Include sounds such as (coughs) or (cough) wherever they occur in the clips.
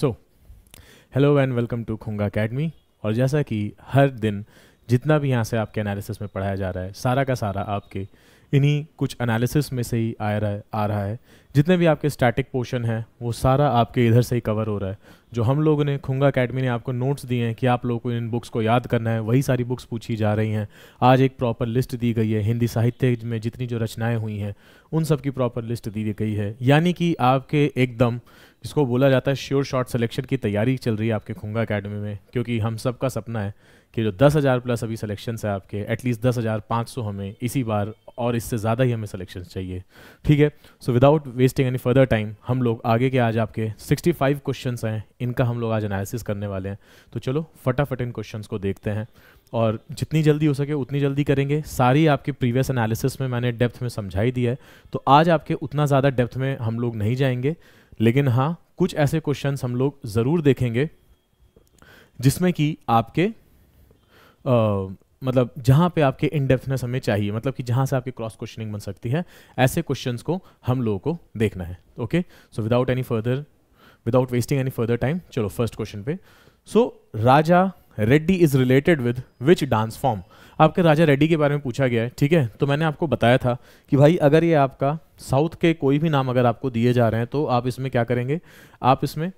so hello and welcome to खुंगा academy और जैसा कि हर दिन जितना भी यहाँ से आपके एनालिसिस में पढ़ाया जा रहा है सारा का सारा आपके इन्हीं कुछ एनालिसिस में से ही आ रहा है आ रहा है जितने भी आपके स्टैटिक पोर्शन है वो सारा आपके इधर से ही कवर हो रहा है जो हम लोगों ने खुंगा अकेडमी ने आपको नोट्स दिए हैं कि आप लोगों को इन बुक्स को याद करना है वही सारी बुक्स पूछी जा रही हैं आज एक प्रॉपर लिस्ट दी गई है हिंदी साहित्य में जितनी जो रचनाएँ हुई हैं उन सब की प्रॉपर लिस्ट दी गई है यानी कि आपके एकदम जिसको बोला जाता है श्योर शॉट सिलेक्शन की तैयारी चल रही है आपके खुंगा अकेडमी में क्योंकि हम सब का सपना है कि जो दस हज़ार प्लस अभी सिलेक्शन है आपके एटलीस्ट दस हज़ार पाँच सौ हमें इसी बार और इससे ज़्यादा ही हमें सिलेक्शन चाहिए ठीक है so without wasting any further time हम लोग आगे के आज आपके फाइव क्वेश्चन हैं इनका हम लोग आज एनालिसिस करने वाले हैं तो चलो फटाफट इन क्वेश्चन को देखते हैं और जितनी जल्दी हो सके उतनी जल्दी करेंगे सारी आपके प्रीवियस एनालिसिस में मैंने डेप्थ में समझाई दी है तो आज आपके उतना ज़्यादा डेप्थ में हम लोग नहीं जाएंगे लेकिन हाँ कुछ ऐसे क्वेश्चन हम लोग ज़रूर देखेंगे जिसमें कि आपके आ, मतलब जहाँ पे आपके इनडेप्थनेस हमें चाहिए मतलब कि जहाँ से आपके क्रॉस क्वेश्चनिंग बन सकती है ऐसे क्वेश्चंस को हम लोगों को देखना है okay so without any further without wasting any further time चलो फर्स्ट क्वेश्चन पे so so, Raja Reddy is related with which dance form आपके राजा रेड्डी के बारे में पूछा गया है ठीक है तो मैंने आपको बताया था कि भाई अगर ये आपका साउथ के कोई भी नाम अगर आपको दिए जा रहे हैं तो आप इसमें क्या करेंगे आप इसमें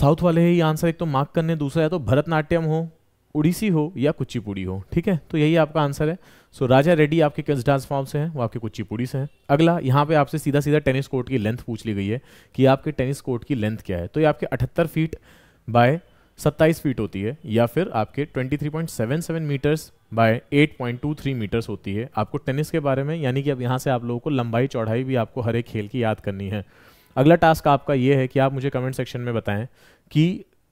साउथ वाले ही आंसर एक तो मार्क करने दूसरा या तो भरतनाट्यम हो उड़ीसी हो या कुचिपुड़ी हो ठीक है तो यही आपका आंसर है सो so, राजा रेड्डी आपके किस डांस फॉर्म से हैं वो आपके कुचिपुड़ी से हैं अगला यहाँ पे आपसे सीधा सीधा टेनिस कोर्ट की लेंथ पूछ ली गई है कि आपके टेनिस कोर्ट की लेंथ क्या है तो ये आपके अठहत्तर फीट बाय 27 फीट होती है या फिर आपके 23.77 मीटर्स बाय 8.23 मीटर्स होती है आपको टेनिस के बारे में यानी कि अब यहाँ से आप लोगों को लंबाई चौड़ाई भी आपको हर एक खेल की याद करनी है अगला टास्क आपका ये है कि आप मुझे कमेंट सेक्शन में बताएं कि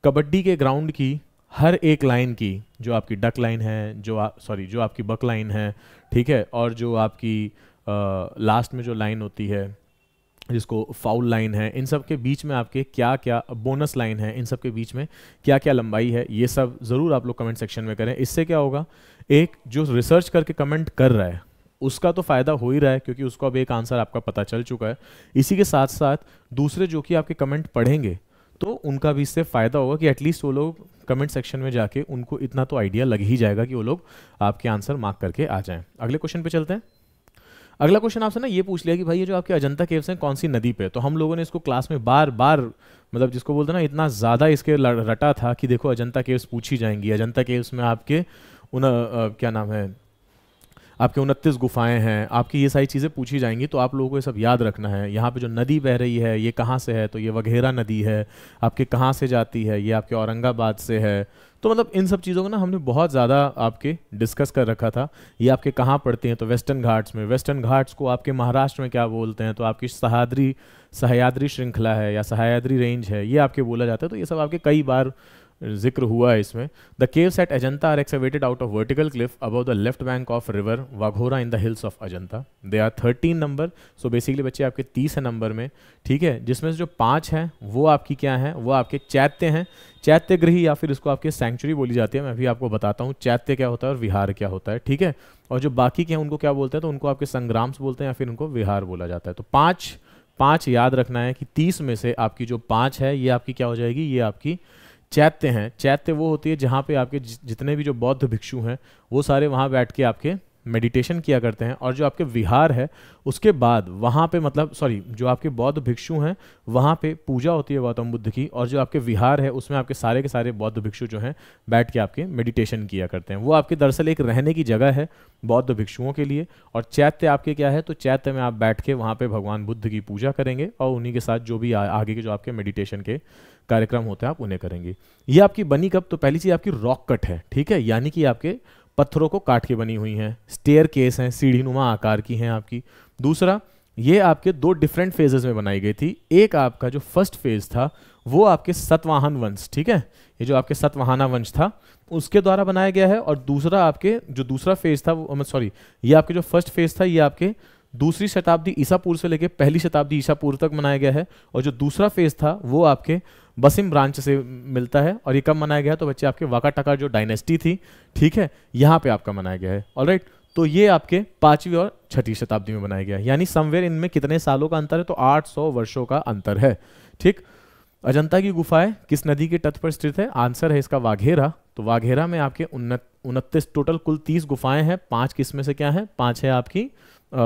कबड्डी के ग्राउंड की हर एक लाइन की जो आपकी डक लाइन है जो सॉरी जो आपकी बक लाइन है ठीक है और जो आपकी आ, लास्ट में जो लाइन होती है जिसको फाउल लाइन है इन सब के बीच में आपके क्या क्या बोनस लाइन है इन सब के बीच में क्या क्या लंबाई है ये सब ज़रूर आप लोग कमेंट सेक्शन में करें इससे क्या होगा एक जो रिसर्च करके कमेंट कर रहा है उसका तो फ़ायदा हो ही रहा है क्योंकि उसको अब एक आंसर आपका पता चल चुका है इसी के साथ साथ दूसरे जो कि आपके कमेंट पढ़ेंगे तो उनका भी इससे फ़ायदा होगा कि एटलीस्ट वो लोग कमेंट सेक्शन में जाके उनको इतना तो आइडिया लग ही जाएगा कि वो लोग आपके आंसर मार्क करके आ जाएं अगले क्वेश्चन पे चलते हैं अगला क्वेश्चन आपसे ना ये पूछ लिया कि भाई ये जो आपके अजंता केव्स हैं कौन सी नदी पे तो हम लोगों ने इसको क्लास में बार बार मतलब जिसको बोलते ना इतना ज़्यादा इसके रटा था कि देखो अजंता केव्स पूछी जाएंगी अजंता केव्स में आपके उन क्या नाम है आपके उनतीस गुफाएं हैं आपकी ये सारी चीज़ें पूछी जाएंगी तो आप लोगों को ये सब याद रखना है यहाँ पे जो नदी बह रही है ये कहाँ से है तो ये वघेरा नदी है आपके कहाँ से जाती है ये आपके औरंगाबाद से है तो मतलब इन सब चीज़ों को ना हमने बहुत ज़्यादा आपके डिस्कस कर रखा था ये आपके कहाँ पड़ती हैं तो वेस्टर्न घाट्स में वेस्टर्न घाट्स को आपके महाराष्ट्र में क्या बोलते हैं तो आपकी सहाद्री सहयाद्री श्रृंखला है या सहयाद्री रेंज है ये आपके बोला जाता है तो ये सब आपके कई बार जिक्र हुआ है इसमें the caves at Ajanta are excavated out of vertical cliff about the left bank of river Waghora in the hills of Ajanta they are thirteen number so basically बच्चे आपके तीस है नंबर में ठीक है जिसमें से जो पाँच हैं वो आपकी क्या है वो आपके चैत्य हैं चैत्य गृह या फिर इसको आपके सेंचुरी बोली जाती है मैं भी आपको बताता हूँ चैत्य क्या होता है और विहार क्या होता है ठीक है और जो बाकी के हैं उनको क्या बोलते हैं तो उनको आपके संग्राम्स बोलते हैं या फिर उनको विहार बोला जाता है तो पाँच पाँच याद रखना है कि तीस में से आपकी जो पाँच है ये आपकी क्या हो जाएगी ये आपकी चैत्य हैं चैत्य वो होती है जहाँ पे आपके जितने भी जो बौद्ध भिक्षु हैं वो सारे वहाँ बैठ के आपके मेडिटेशन किया करते हैं और जो आपके विहार है उसके बाद वहाँ पे मतलब सॉरी जो आपके बौद्ध भिक्षु हैं वहाँ पे पूजा होती है गौतम बुद्ध की और जो आपके विहार है उसमें आपके सारे के सारे बौद्ध भिक्षु जो हैं बैठ के आपके मेडिटेशन किया करते हैं वो आपके दरअसल एक रहने की जगह है बौद्ध भिक्षुओं के लिए और चैत्य आपके क्या है तो चैत्य में आप बैठ के वहाँ पर भगवान बुद्ध की पूजा करेंगे और उन्हीं के साथ जो भी आगे के जो आपके मेडिटेशन के कार्यक्रम होते हैं आप उन्हें करेंगे ये आपकी बनी कब तो पहली चीज़ आपकी रॉक कट है ठीक है यानी कि आपके पत्थरों को काट के बनी हुई हैं स्टेयर केस हैं नुमा आकार की हैं आपकी दूसरा ये आपके दो डिफरेंट फेजेस में बनाई गई थी एक आपका जो फर्स्ट फेज था वो आपके सतवाहन वंश ठीक है ये जो आपके सतवाहना वंश था उसके द्वारा बनाया गया है और दूसरा आपके जो दूसरा फेज था वो सॉरी ये आपके जो फर्स्ट फेज था ये आपके दूसरी शताब्दी ईसा पूर्व से लेकर पहली शताब्दी ईसा पूर्व तक मनाया गया है और जो दूसरा फेज था वो आपके बसिम ब्रांच से मिलता है और ये कब मनाया गया तो बच्चे आपके वाका टका जो डायनेस्टी थी ठीक है यहाँ पे आपका मनाया गया है ऑल right, तो ये आपके पांचवी और छठी शताब्दी में मनाया गया है यानी समवेयर इनमें कितने सालों का अंतर है तो आठ वर्षों का अंतर है ठीक अजंता की गुफाएं किस नदी के तट पर स्थित है आंसर है इसका वाघेरा तो वाघेरा में आपके उनतीस टोटल कुल तीस गुफाएं हैं पांच किस में से क्या है पांच है आपकी आ,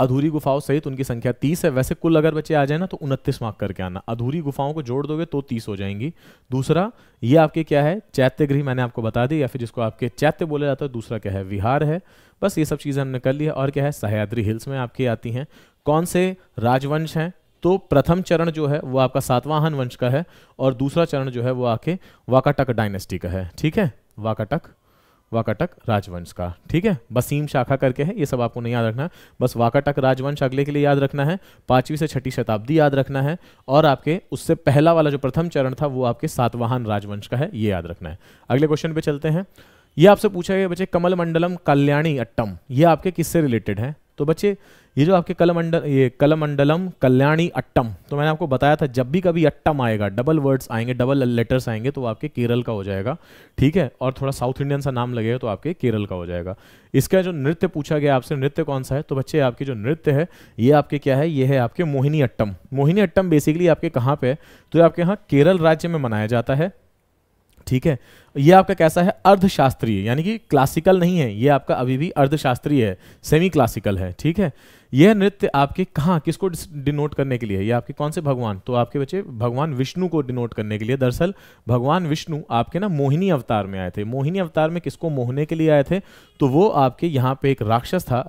अधूरी गुफाओं सहित उनकी संख्या तीस है वैसे कुल अगर बच्चे आ जाए ना तो उनतीस मार्क करके आना अधूरी गुफाओं को जोड़ दोगे तो तीस हो जाएंगी दूसरा ये आपके क्या है चैत्य गृह मैंने आपको बता दी या फिर जिसको आपके चैत्य बोला जाता है दूसरा क्या है विहार है बस ये सब चीज़ें हमने कर ली है और क्या है सहयाद्री हिल्स में आपकी आती हैं कौन से राजवंश हैं तो प्रथम चरण जो है वो आपका सातवाहन वंश का है और दूसरा चरण जो है वो आके वाकाटक डायनेस्टी का है ठीक है वाकाटक वाकाटक राजवंश का ठीक है बसीम शाखा करके है ये सब आपको नहीं याद रखना है बस वाकाटक राजवंश अगले के लिए याद रखना है पांचवीं से छठी शताब्दी याद रखना है और आपके उससे पहला वाला जो प्रथम चरण था वो आपके सातवाहन राजवंश का है ये याद रखना है अगले क्वेश्चन पे चलते हैं ये आपसे पूछा गया बच्चे कमल मंडलम कल्याणी अट्टम ये आपके किससे रिलेटेड है तो बच्चे ये जो आपके कलमंडल ये अंडलम कल्याणी अट्टम तो मैंने आपको बताया था जब भी कभी अट्टम आएगा डबल वर्ड्स आएंगे डबल लेटर्स आएंगे तो आपके केरल का हो जाएगा ठीक है और थोड़ा साउथ इंडियन सा नाम लगेगा तो आपके केरल का हो जाएगा इसका जो नृत्य पूछा गया आपसे नृत्य कौन सा है तो बच्चे आपके जो नृत्य है ये आपके क्या है ये है आपके Mohiniyattam Mohiniyattam basically आपके कहाँ पे है तो आपके यहाँ केरल राज्य में मनाया जाता है ठीक है ये आपका कैसा है अर्धशास्त्रीय यानी कि क्लासिकल नहीं है ये आपका अभी भी अर्धशास्त्रीय है सेमी क्लासिकल है ठीक है यह नृत्य आपके कहाँ किसको डिनोट करने के लिए ये आपके कौन से भगवान तो आपके बच्चे भगवान विष्णु को डिनोट करने के लिए दरअसल भगवान विष्णु आपके ना मोहिनी अवतार में आए थे मोहिनी अवतार में किसको मोहने के लिए आए थे तो वो आपके यहाँ पे एक राक्षस था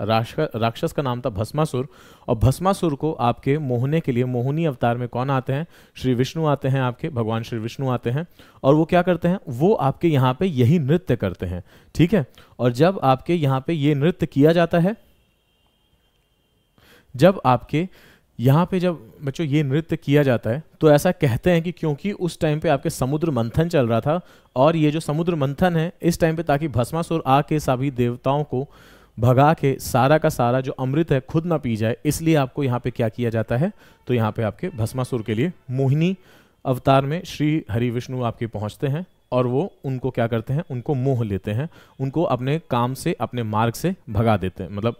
राक्षस का नाम था भस्मासुर और भस्मासुर को आपके मोहने के लिए मोहिनी अवतार में कौन आते हैं श्री विष्णु आते हैं आपके भगवान श्री विष्णु आते हैं और वो क्या करते हैं वो आपके यहाँ पे यही नृत्य करते हैं ठीक है और जब आपके यहाँ पे ये नृत्य किया जाता है जब आपके यहाँ पे जब बच्चों ये नृत्य किया जाता है तो ऐसा कहते हैं कि क्योंकि उस टाइम पे आपके समुद्र मंथन चल रहा था और ये जो समुद्र मंथन है इस टाइम पे ताकि भस्मासुर आके सभी देवताओं को भगा के सारा का सारा जो अमृत है खुद ना पी जाए इसलिए आपको यहाँ पे क्या किया जाता है तो यहाँ पे आपके भस्मासुर के लिए मोहिनी अवतार में श्री हरि विष्णु आपके पहुँचते हैं और वो उनको क्या करते हैं उनको मोह लेते हैं उनको अपने काम से अपने मार्ग से भगा देते हैं मतलब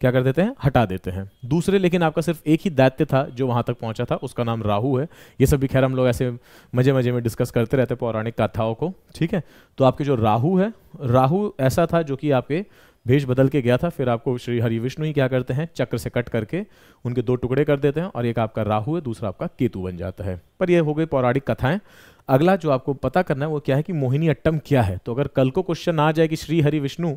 क्या कर देते हैं हटा देते हैं दूसरे लेकिन आपका सिर्फ एक ही दैत्य था जो वहां तक पहुंचा था उसका नाम राहु है ये सब भी खैर हम लोग ऐसे मज़े मज़े में डिस्कस करते रहते पौराणिक कथाओं को ठीक है तो आपके जो राहु है राहु ऐसा था जो कि आपके भेष बदल के गया था फिर आपको श्री हरि विष्णु ही क्या करते हैं चक्र से कट करके उनके दो टुकड़े कर देते हैं और एक आपका राहु है दूसरा आपका केतु बन जाता है पर यह हो गई पौराणिक कथाएं अगला जो आपको पता करना है वो क्या है कि मोहिनी अट्टम क्या है तो अगर कल को क्वेश्चन आ जाए कि श्री हरि विष्णु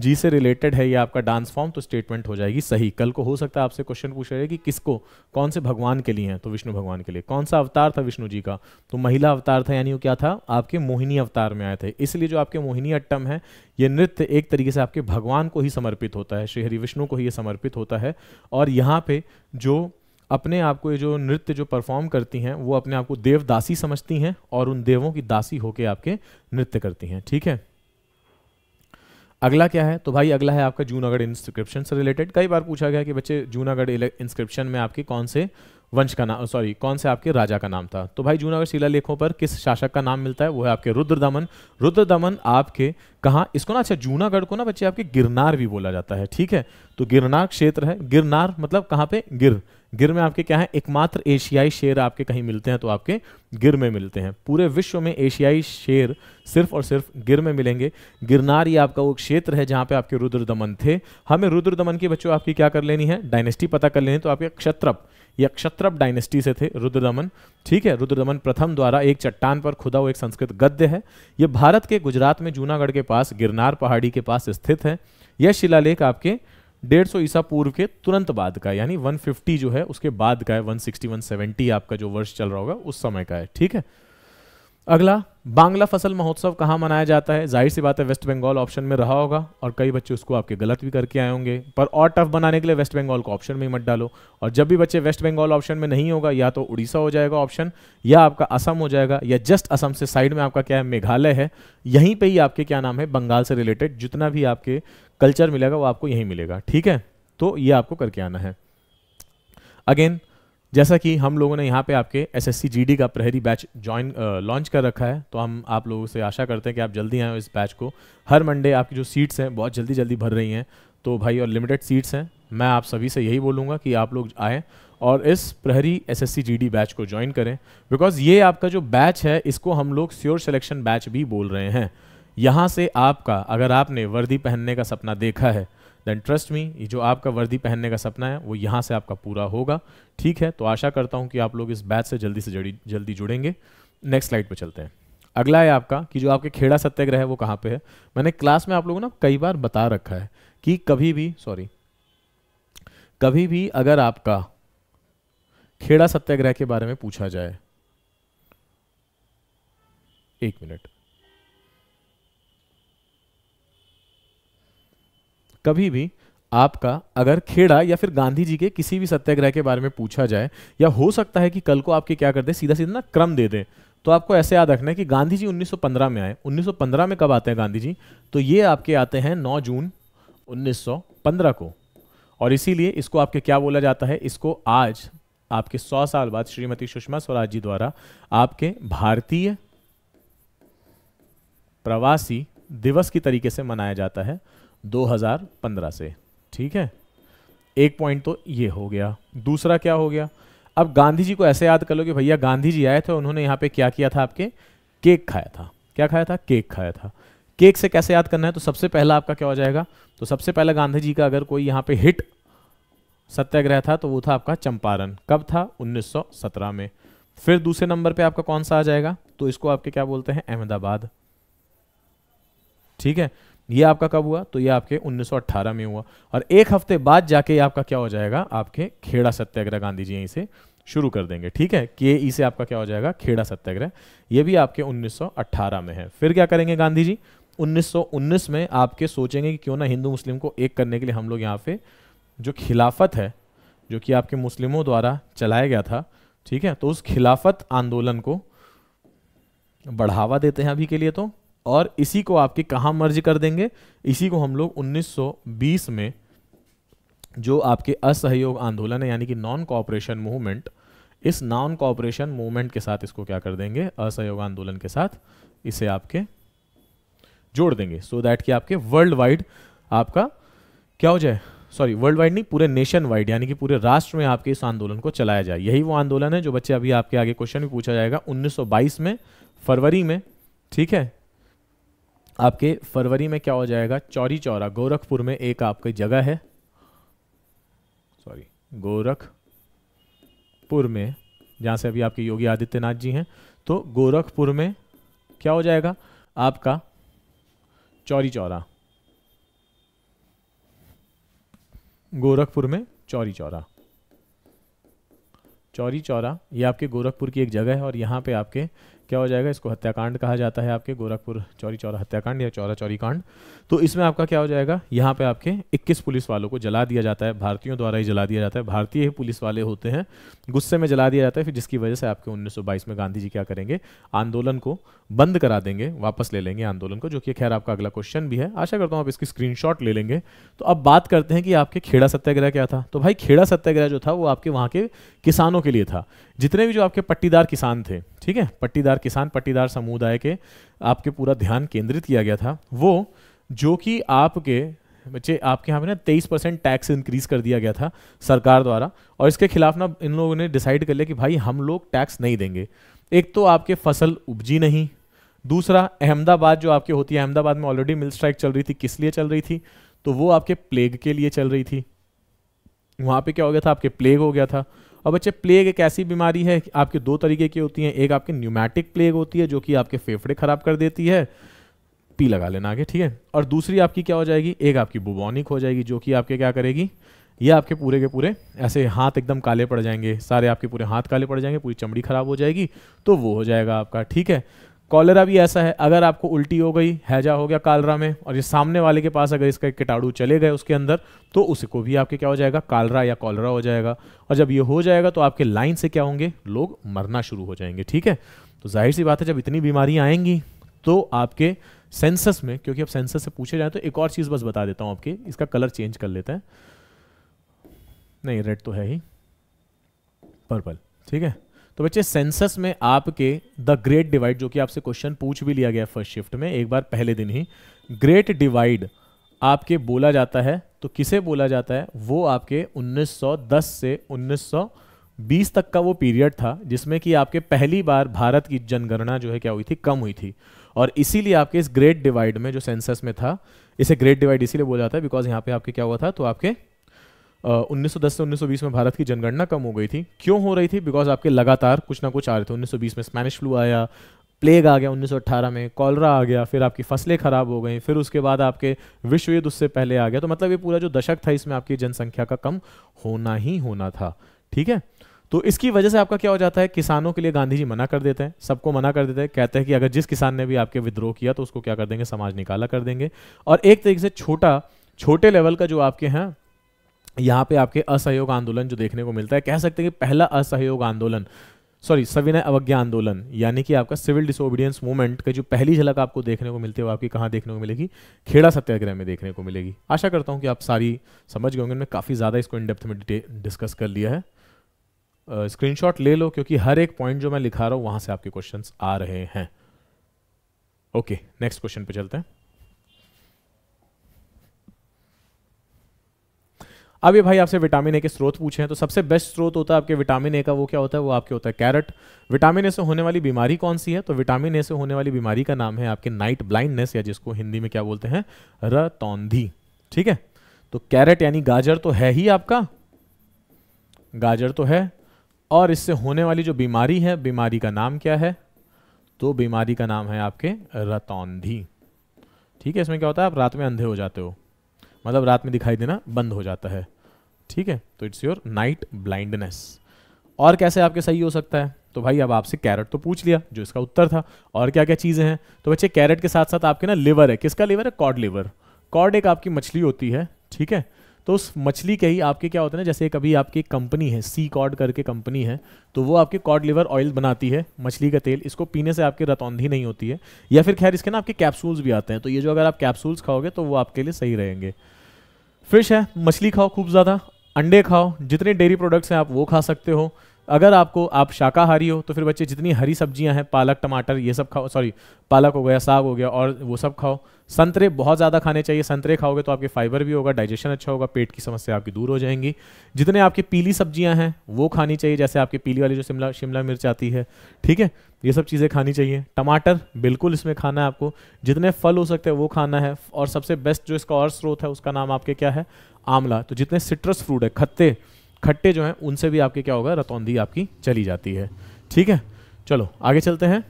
जी से रिलेटेड है ये आपका डांस फॉर्म तो स्टेटमेंट हो जाएगी सही कल को हो सकता है आपसे क्वेश्चन पूछा जाए कि किसको कौन से भगवान के लिए हैं तो विष्णु भगवान के लिए कौन सा अवतार था विष्णु जी का तो महिला अवतार था यानी वो क्या था आपके मोहिनी अवतार में आए थे इसलिए जो आपके मोहिनी अट्टम है ये नृत्य एक तरीके से आपके भगवान को ही समर्पित होता है श्रीहरि विष्णु को ही ये समर्पित होता है और यहाँ पे जो अपने आप को ये जो नृत्य जो परफॉर्म करती हैं वो अपने आप को देवदासी समझती हैं और उन देवों की दासी होकर आपके नृत्य करती हैं ठीक है अगला क्या है तो भाई अगला है आपका जूनागढ़ इंस्क्रिप्शन से रिलेटेड कई बार पूछा गया कि बच्चे जूनागढ़ इंस्क्रिप्शन में आपके कौन से वंश का नाम सॉरी कौन से आपके राजा का नाम था तो भाई जूनागढ़ शिला लेखों पर किस शासक का नाम मिलता है वो है आपके रुद्र दमन रुद्र दमन आपके कहाँ इसको ना अच्छा जूनागढ़ को ना बच्चे आपके गिरनार भी बोला जाता है ठीक है तो गिरनार क्षेत्र है गिरनार मतलब कहाँ पे गिर गिर में आपके क्या है एकमात्र एशियाई शेर आपके कहीं मिलते हैं तो आपके गिर में मिलते हैं पूरे विश्व में एशियाई शेर सिर्फ और सिर्फ गिर में मिलेंगे गिरनार ये आपका वो क्षेत्र है जहाँ पे आपके रुद्र दमन थे हमें रुद्र दमन की बच्चों आपकी क्या कर लेनी है डायनेस्टी पता कर लेनी है तो आपके क्षत्रप या क्षत्रप डायनेस्टी से थे रुद्र दमन ठीक है रुद्र दमन प्रथम द्वारा एक चट्टान पर खुदा हुआ एक संस्कृत गद्य है ये भारत के गुजरात में जूनागढ़ के पास गिरनार पहाड़ी के पास स्थित है यह शिलालेख आपके डेढ़ सौ ईसा पूर्व के तुरंत बाद का यानी 150 जो है उसके बाद का है 160 170 आपका जो वर्ष चल रहा होगा उस समय का है ठीक है अगला बांग्ला फसल महोत्सव कहाँ मनाया जाता है जाहिर सी बात है वेस्ट बंगाल ऑप्शन में रहा होगा और कई बच्चे उसको आपके गलत भी करके आए होंगे पर और टफ बनाने के लिए वेस्ट बंगाल को ऑप्शन में ही मत डालो और जब भी बच्चे वेस्ट बंगाल ऑप्शन में नहीं होगा या तो उड़ीसा हो जाएगा ऑप्शन या आपका असम हो जाएगा या जस्ट असम से साइड में आपका क्या है मेघालय है यहीं पर ही आपके क्या नाम है बंगाल से रिलेटेड जितना भी आपके कल्चर मिलेगा वो आपको यहीं मिलेगा ठीक है तो ये आपको करके आना है अगेन जैसा कि हम लोगों ने यहाँ पे आपके एस एस का प्रहरी बैच ज्वाइन लॉन्च कर रखा है तो हम आप लोगों से आशा करते हैं कि आप जल्दी आएँ इस बैच को हर मंडे आपकी जो सीट्स हैं बहुत जल्दी जल्दी भर रही हैं तो भाई और लिमिटेड सीट्स हैं मैं आप सभी से यही बोलूँगा कि आप लोग आएँ और इस प्रहरी एस एस बैच को ज्वाइन करें बिकॉज ये आपका जो बैच है इसको हम लोग स्योर सेलेक्शन बैच भी बोल रहे हैं यहाँ से आपका अगर आपने वर्दी पहनने का सपना देखा है देन ट्रस्ट मी ये जो आपका वर्दी पहनने का सपना है वो यहाँ से आपका पूरा होगा ठीक है तो आशा करता हूँ कि आप लोग इस बैच से जल्दी से जड़ी जल्दी जुड़ेंगे नेक्स्ट स्लाइड पर चलते हैं अगला है आपका कि जो आपके खेड़ा सत्याग्रह है वो कहाँ पे है मैंने क्लास में आप लोगों ने कई बार बता रखा है कि कभी भी सॉरी कभी भी अगर आपका खेड़ा सत्याग्रह के बारे में पूछा जाए एक मिनट कभी भी आपका अगर खेड़ा या फिर गांधी जी के किसी भी सत्याग्रह के बारे में पूछा जाए या हो सकता है कि कल को आपके क्या कर दे सीधा सीधा ना क्रम दे दे तो आपको ऐसे याद रखना है कि गांधी जी 1915 में आए 1915 में कब आते हैं गांधी जी तो ये आपके आते हैं 9 जून 1915 को और इसीलिए इसको आपके क्या बोला जाता है इसको आज आपके 100 साल बाद श्रीमती सुषमा स्वराज जी द्वारा आपके भारतीय प्रवासी दिवस की तरीके से मनाया जाता है 2015 से ठीक है एक पॉइंट तो ये हो गया दूसरा क्या हो गया अब गांधी जी को ऐसे याद कर लो कि भैया गांधी जी आए थे उन्होंने यहाँ पे क्या किया था आपके केक खाया था क्या खाया था केक खाया था केक से कैसे याद करना है तो सबसे पहला आपका क्या हो जाएगा तो सबसे पहला गांधी जी का अगर कोई यहाँ पे हिट सत्याग्रह था तो वो था आपका चंपारण कब था 1917 में फिर दूसरे नंबर पे आपका कौन सा आ जाएगा तो इसको आपके क्या बोलते हैं अहमदाबाद ठीक है ये आपका कब हुआ तो ये आपके 1918 में हुआ और एक हफ्ते बाद जाके ये आपका क्या हो जाएगा आपके खेड़ा सत्याग्रह गांधी जी यहीं से शुरू कर देंगे ठीक है के ई से आपका क्या हो जाएगा खेड़ा सत्याग्रह ये भी आपके 1918 में है फिर क्या करेंगे गांधी जी 1919 में आपके सोचेंगे कि क्यों ना हिंदू मुस्लिम को एक करने के लिए हम लोग यहाँ पे जो खिलाफत है जो कि आपके मुस्लिमों द्वारा चलाया गया था ठीक है तो उस खिलाफत आंदोलन को बढ़ावा देते हैं अभी के लिए तो और इसी को आपके कहाँ मर्ज कर देंगे इसी को हम लोग 1920 में जो आपके असहयोग आंदोलन है यानी कि नॉन कॉपरेशन मूवमेंट इस नॉन कॉपरेशन मूवमेंट के साथ इसको क्या कर देंगे असहयोग आंदोलन के साथ इसे आपके जोड़ देंगे सो so दैट कि आपके वर्ल्ड वाइड आपका क्या हो जाए सॉरी वर्ल्ड वाइड नहीं पूरे नेशन वाइड यानी कि पूरे राष्ट्र में आपके इस आंदोलन को चलाया जाए यही वो आंदोलन है जो बच्चे अभी आपके आगे क्वेश्चन भी पूछा जाएगा 1922 में फरवरी में ठीक है आपके फरवरी में क्या हो जाएगा चौरी चौरा गोरखपुर में एक आपकी जगह है सॉरी गोरखपुर में जहाँ से अभी आपके योगी आदित्यनाथ जी हैं तो गोरखपुर में क्या हो जाएगा आपका चौरी चौरा गोरखपुर में चौरी चौरा चौरी चौरा ये आपके गोरखपुर की एक जगह है और यहाँ पे आपके क्या हो जाएगा इसको हत्याकांड कहा जाता है आपके गोरखपुर चौरी चौरा हत्याकांड या चौरा चौरी कांड तो इसमें आपका क्या हो जाएगा यहाँ पे आपके 21 पुलिस वालों को जला दिया जाता है भारतीयों द्वारा ही जला दिया जाता है भारतीय पुलिस वाले होते हैं गुस्से में जला दिया जाता है फिर जिसकी वजह से आपके उन्नीस में गांधी जी क्या करेंगे आंदोलन को बंद करा देंगे वापस ले लेंगे आंदोलन को जो कि खैर आपका अगला क्वेश्चन भी है आशा करता हूँ आप इसकी स्क्रीन ले लेंगे तो अब बात करते हैं कि आपके खेड़ा सत्याग्रह क्या था तो भाई खेड़ा सत्याग्रह जो था वो आपके वहाँ के किसानों के लिए था जितने भी जो आपके पट्टीदार किसान थे ठीक है पट्टीदार किसान पट्टीदार समुदाय के आपके पूरा ध्यान केंद्रित किया गया था वो जो कि आपके बच्चे आपके यहाँ पे ना तेईस परसेंट टैक्स इंक्रीज कर दिया गया था सरकार द्वारा और इसके खिलाफ ना इन लोगों ने डिसाइड कर लिया कि भाई हम लोग टैक्स नहीं देंगे एक तो आपके फसल उपजी नहीं दूसरा अहमदाबाद जो आपके होती है अहमदाबाद में ऑलरेडी मिल स्ट्राइक चल रही थी किस लिए चल रही थी तो वो आपके प्लेग के लिए चल रही थी वहाँ पे क्या हो गया था आपके प्लेग हो गया था और बच्चे प्लेग एक ऐसी बीमारी है आपके दो तरीके की होती हैं एक आपकी न्यूमैटिक प्लेग होती है जो कि आपके फेफड़े खराब कर देती है पी लगा लेना आगे ठीक है और दूसरी आपकी क्या हो जाएगी एक आपकी बुबॉनिक हो जाएगी जो कि आपके क्या करेगी ये आपके पूरे के पूरे ऐसे हाथ एकदम काले पड़ जाएंगे सारे आपके पूरे हाथ काले पड़ जाएंगे पूरी चमड़ी खराब हो जाएगी तो वो हो जाएगा आपका ठीक है कॉलरा भी ऐसा है अगर आपको उल्टी हो गई हैजा हो गया कालरा में और ये सामने वाले के पास अगर इसका कीटाणु चले गए उसके अंदर तो उसको भी आपके क्या हो जाएगा कालरा या कॉलरा हो जाएगा और जब ये हो जाएगा तो आपके लाइन से क्या होंगे लोग मरना शुरू हो जाएंगे ठीक है तो जाहिर सी बात है जब इतनी बीमारियां आएंगी तो आपके सेंसस में क्योंकि अब सेंसस से पूछे जाए तो एक और चीज़ बस बता देता हूं आपके इसका कलर चेंज कर लेते हैं नहीं रेड तो है ही पर्पल ठीक है तो बच्चे सेंसस में आपके द ग्रेट डिवाइड जो कि आपसे क्वेश्चन पूछ भी लिया गया फर्स्ट शिफ्ट में एक बार पहले दिन ही ग्रेट डिवाइड आपके बोला जाता है तो किसे बोला जाता है वो आपके 1910 से 1920 तक का वो पीरियड था जिसमें कि आपके पहली बार भारत की जनगणना जो है क्या हुई थी कम हुई थी और इसीलिए आपके इस ग्रेट डिवाइड में जो सेंसस में था इसे ग्रेट डिवाइड इसीलिए बोला जाता है बिकॉज यहाँ पे आपके क्या हुआ था तो आपके उन्नीस से 1920 में भारत की जनगणना कम हो गई थी क्यों हो रही थी बिकॉज आपके लगातार कुछ ना कुछ आ रहे थे 1920 में स्पेनिश फ्लू आया प्लेग आ गया 1918 में कॉलरा आ गया फिर आपकी फसलें खराब हो गई फिर उसके बाद आपके विश्व युद्ध उससे पहले आ गया तो मतलब ये पूरा जो दशक था इसमें आपकी जनसंख्या का कम होना ही होना था ठीक है तो इसकी वजह से आपका क्या हो जाता है किसानों के लिए गांधी जी मना कर देते हैं सबको मना कर देते हैं कहते हैं कि अगर जिस किसान ने भी आपके विद्रोह किया तो उसको क्या कर देंगे समाज निकाला कर देंगे और एक तरीके से छोटा छोटे लेवल का जो आपके हैं यहाँ पे आपके असहयोग आंदोलन जो देखने को मिलता है कह सकते हैं कि पहला असहयोग आंदोलन सॉरी सविनय अवज्ञा आंदोलन यानी कि आपका सिविल डिसोबीडियंस मूवमेंट की जो पहली झलक आपको देखने को मिलती है वो आपकी कहाँ देखने को मिलेगी खेड़ा सत्याग्रह में देखने को मिलेगी आशा करता हूँ कि आप सारी समझ गए होंगे मैं काफ़ी ज़्यादा इसको इन डेप्थ में डिस्कस कर लिया है स्क्रीन uh, ले लो क्योंकि हर एक पॉइंट जो मैं लिखा रहा हूँ वहाँ से आपके क्वेश्चन आ रहे हैं ओके नेक्स्ट क्वेश्चन पे चलते हैं अब ये भाई आपसे विटामिन ए के स्रोत पूछे तो सबसे बेस्ट स्रोत होता है आपके विटामिन ए का वो क्या होता है वो आपके होता है कैरेट विटामिन ए से होने वाली बीमारी कौन सी है तो विटामिन ए से होने वाली बीमारी का नाम है आपके नाइट ब्लाइंडनेस या जिसको हिंदी में क्या बोलते हैं रतौंधी ठीक है तो कैरेट यानी गाजर तो है ही आपका गाजर तो है और इससे होने वाली जो बीमारी है बीमारी का नाम क्या है तो बीमारी का नाम है आपके रतौंधी ठीक है इसमें क्या होता है आप रात में अंधे हो जाते हो मतलब रात में दिखाई देना बंद हो जाता है ठीक है तो इट्स योर नाइट ब्लाइंडनेस और कैसे आपके सही हो सकता है तो भाई अब आपसे कैरेट तो पूछ लिया जो इसका उत्तर था और क्या क्या चीज़ें हैं तो बच्चे कैरेट के साथ साथ आपके ना लिवर है किसका लिवर है कॉड लिवर कॉड एक आपकी मछली होती है ठीक है तो उस मछली के ही आपके क्या होते हैं ना जैसे कभी आपकी कंपनी है सी कॉड करके कंपनी है तो वो आपके कॉड लिवर ऑयल बनाती है मछली का तेल इसको पीने से आपकी रतौंधी नहीं होती है या फिर खैर इसके ना आपके कैप्सूल्स भी आते हैं तो ये जो अगर आप कैप्सूल्स खाओगे तो वो आपके लिए सही रहेंगे फिश है मछली खाओ खूब ज़्यादा अंडे खाओ जितने डेयरी प्रोडक्ट्स हैं आप वो खा सकते हो अगर आपको आप शाकाहारी हो तो फिर बच्चे जितनी हरी सब्जियां हैं पालक टमाटर ये सब खाओ सॉरी पालक हो गया साग हो गया और वो सब खाओ संतरे बहुत ज़्यादा खाने चाहिए संतरे खाओगे तो आपके फाइबर भी होगा डाइजेशन अच्छा होगा पेट की समस्या आपकी दूर हो जाएंगी जितने आपकी पीली सब्जियां हैं वो खानी चाहिए जैसे आपकी पीली वाली जो शिमला शिमला मिर्च आती है ठीक है ये सब चीज़ें खानी चाहिए टमाटर बिल्कुल इसमें खाना है आपको जितने फल हो सकते हैं वो खाना है और सबसे बेस्ट जो इसका और स्रोत है उसका नाम आपके क्या है आंवला तो जितने सिट्रस फ्रूट है खत्ते खट्टे जो हैं उनसे भी आपके क्या होगा रतौंधी आपकी चली जाती है ठीक है चलो आगे चलते हैं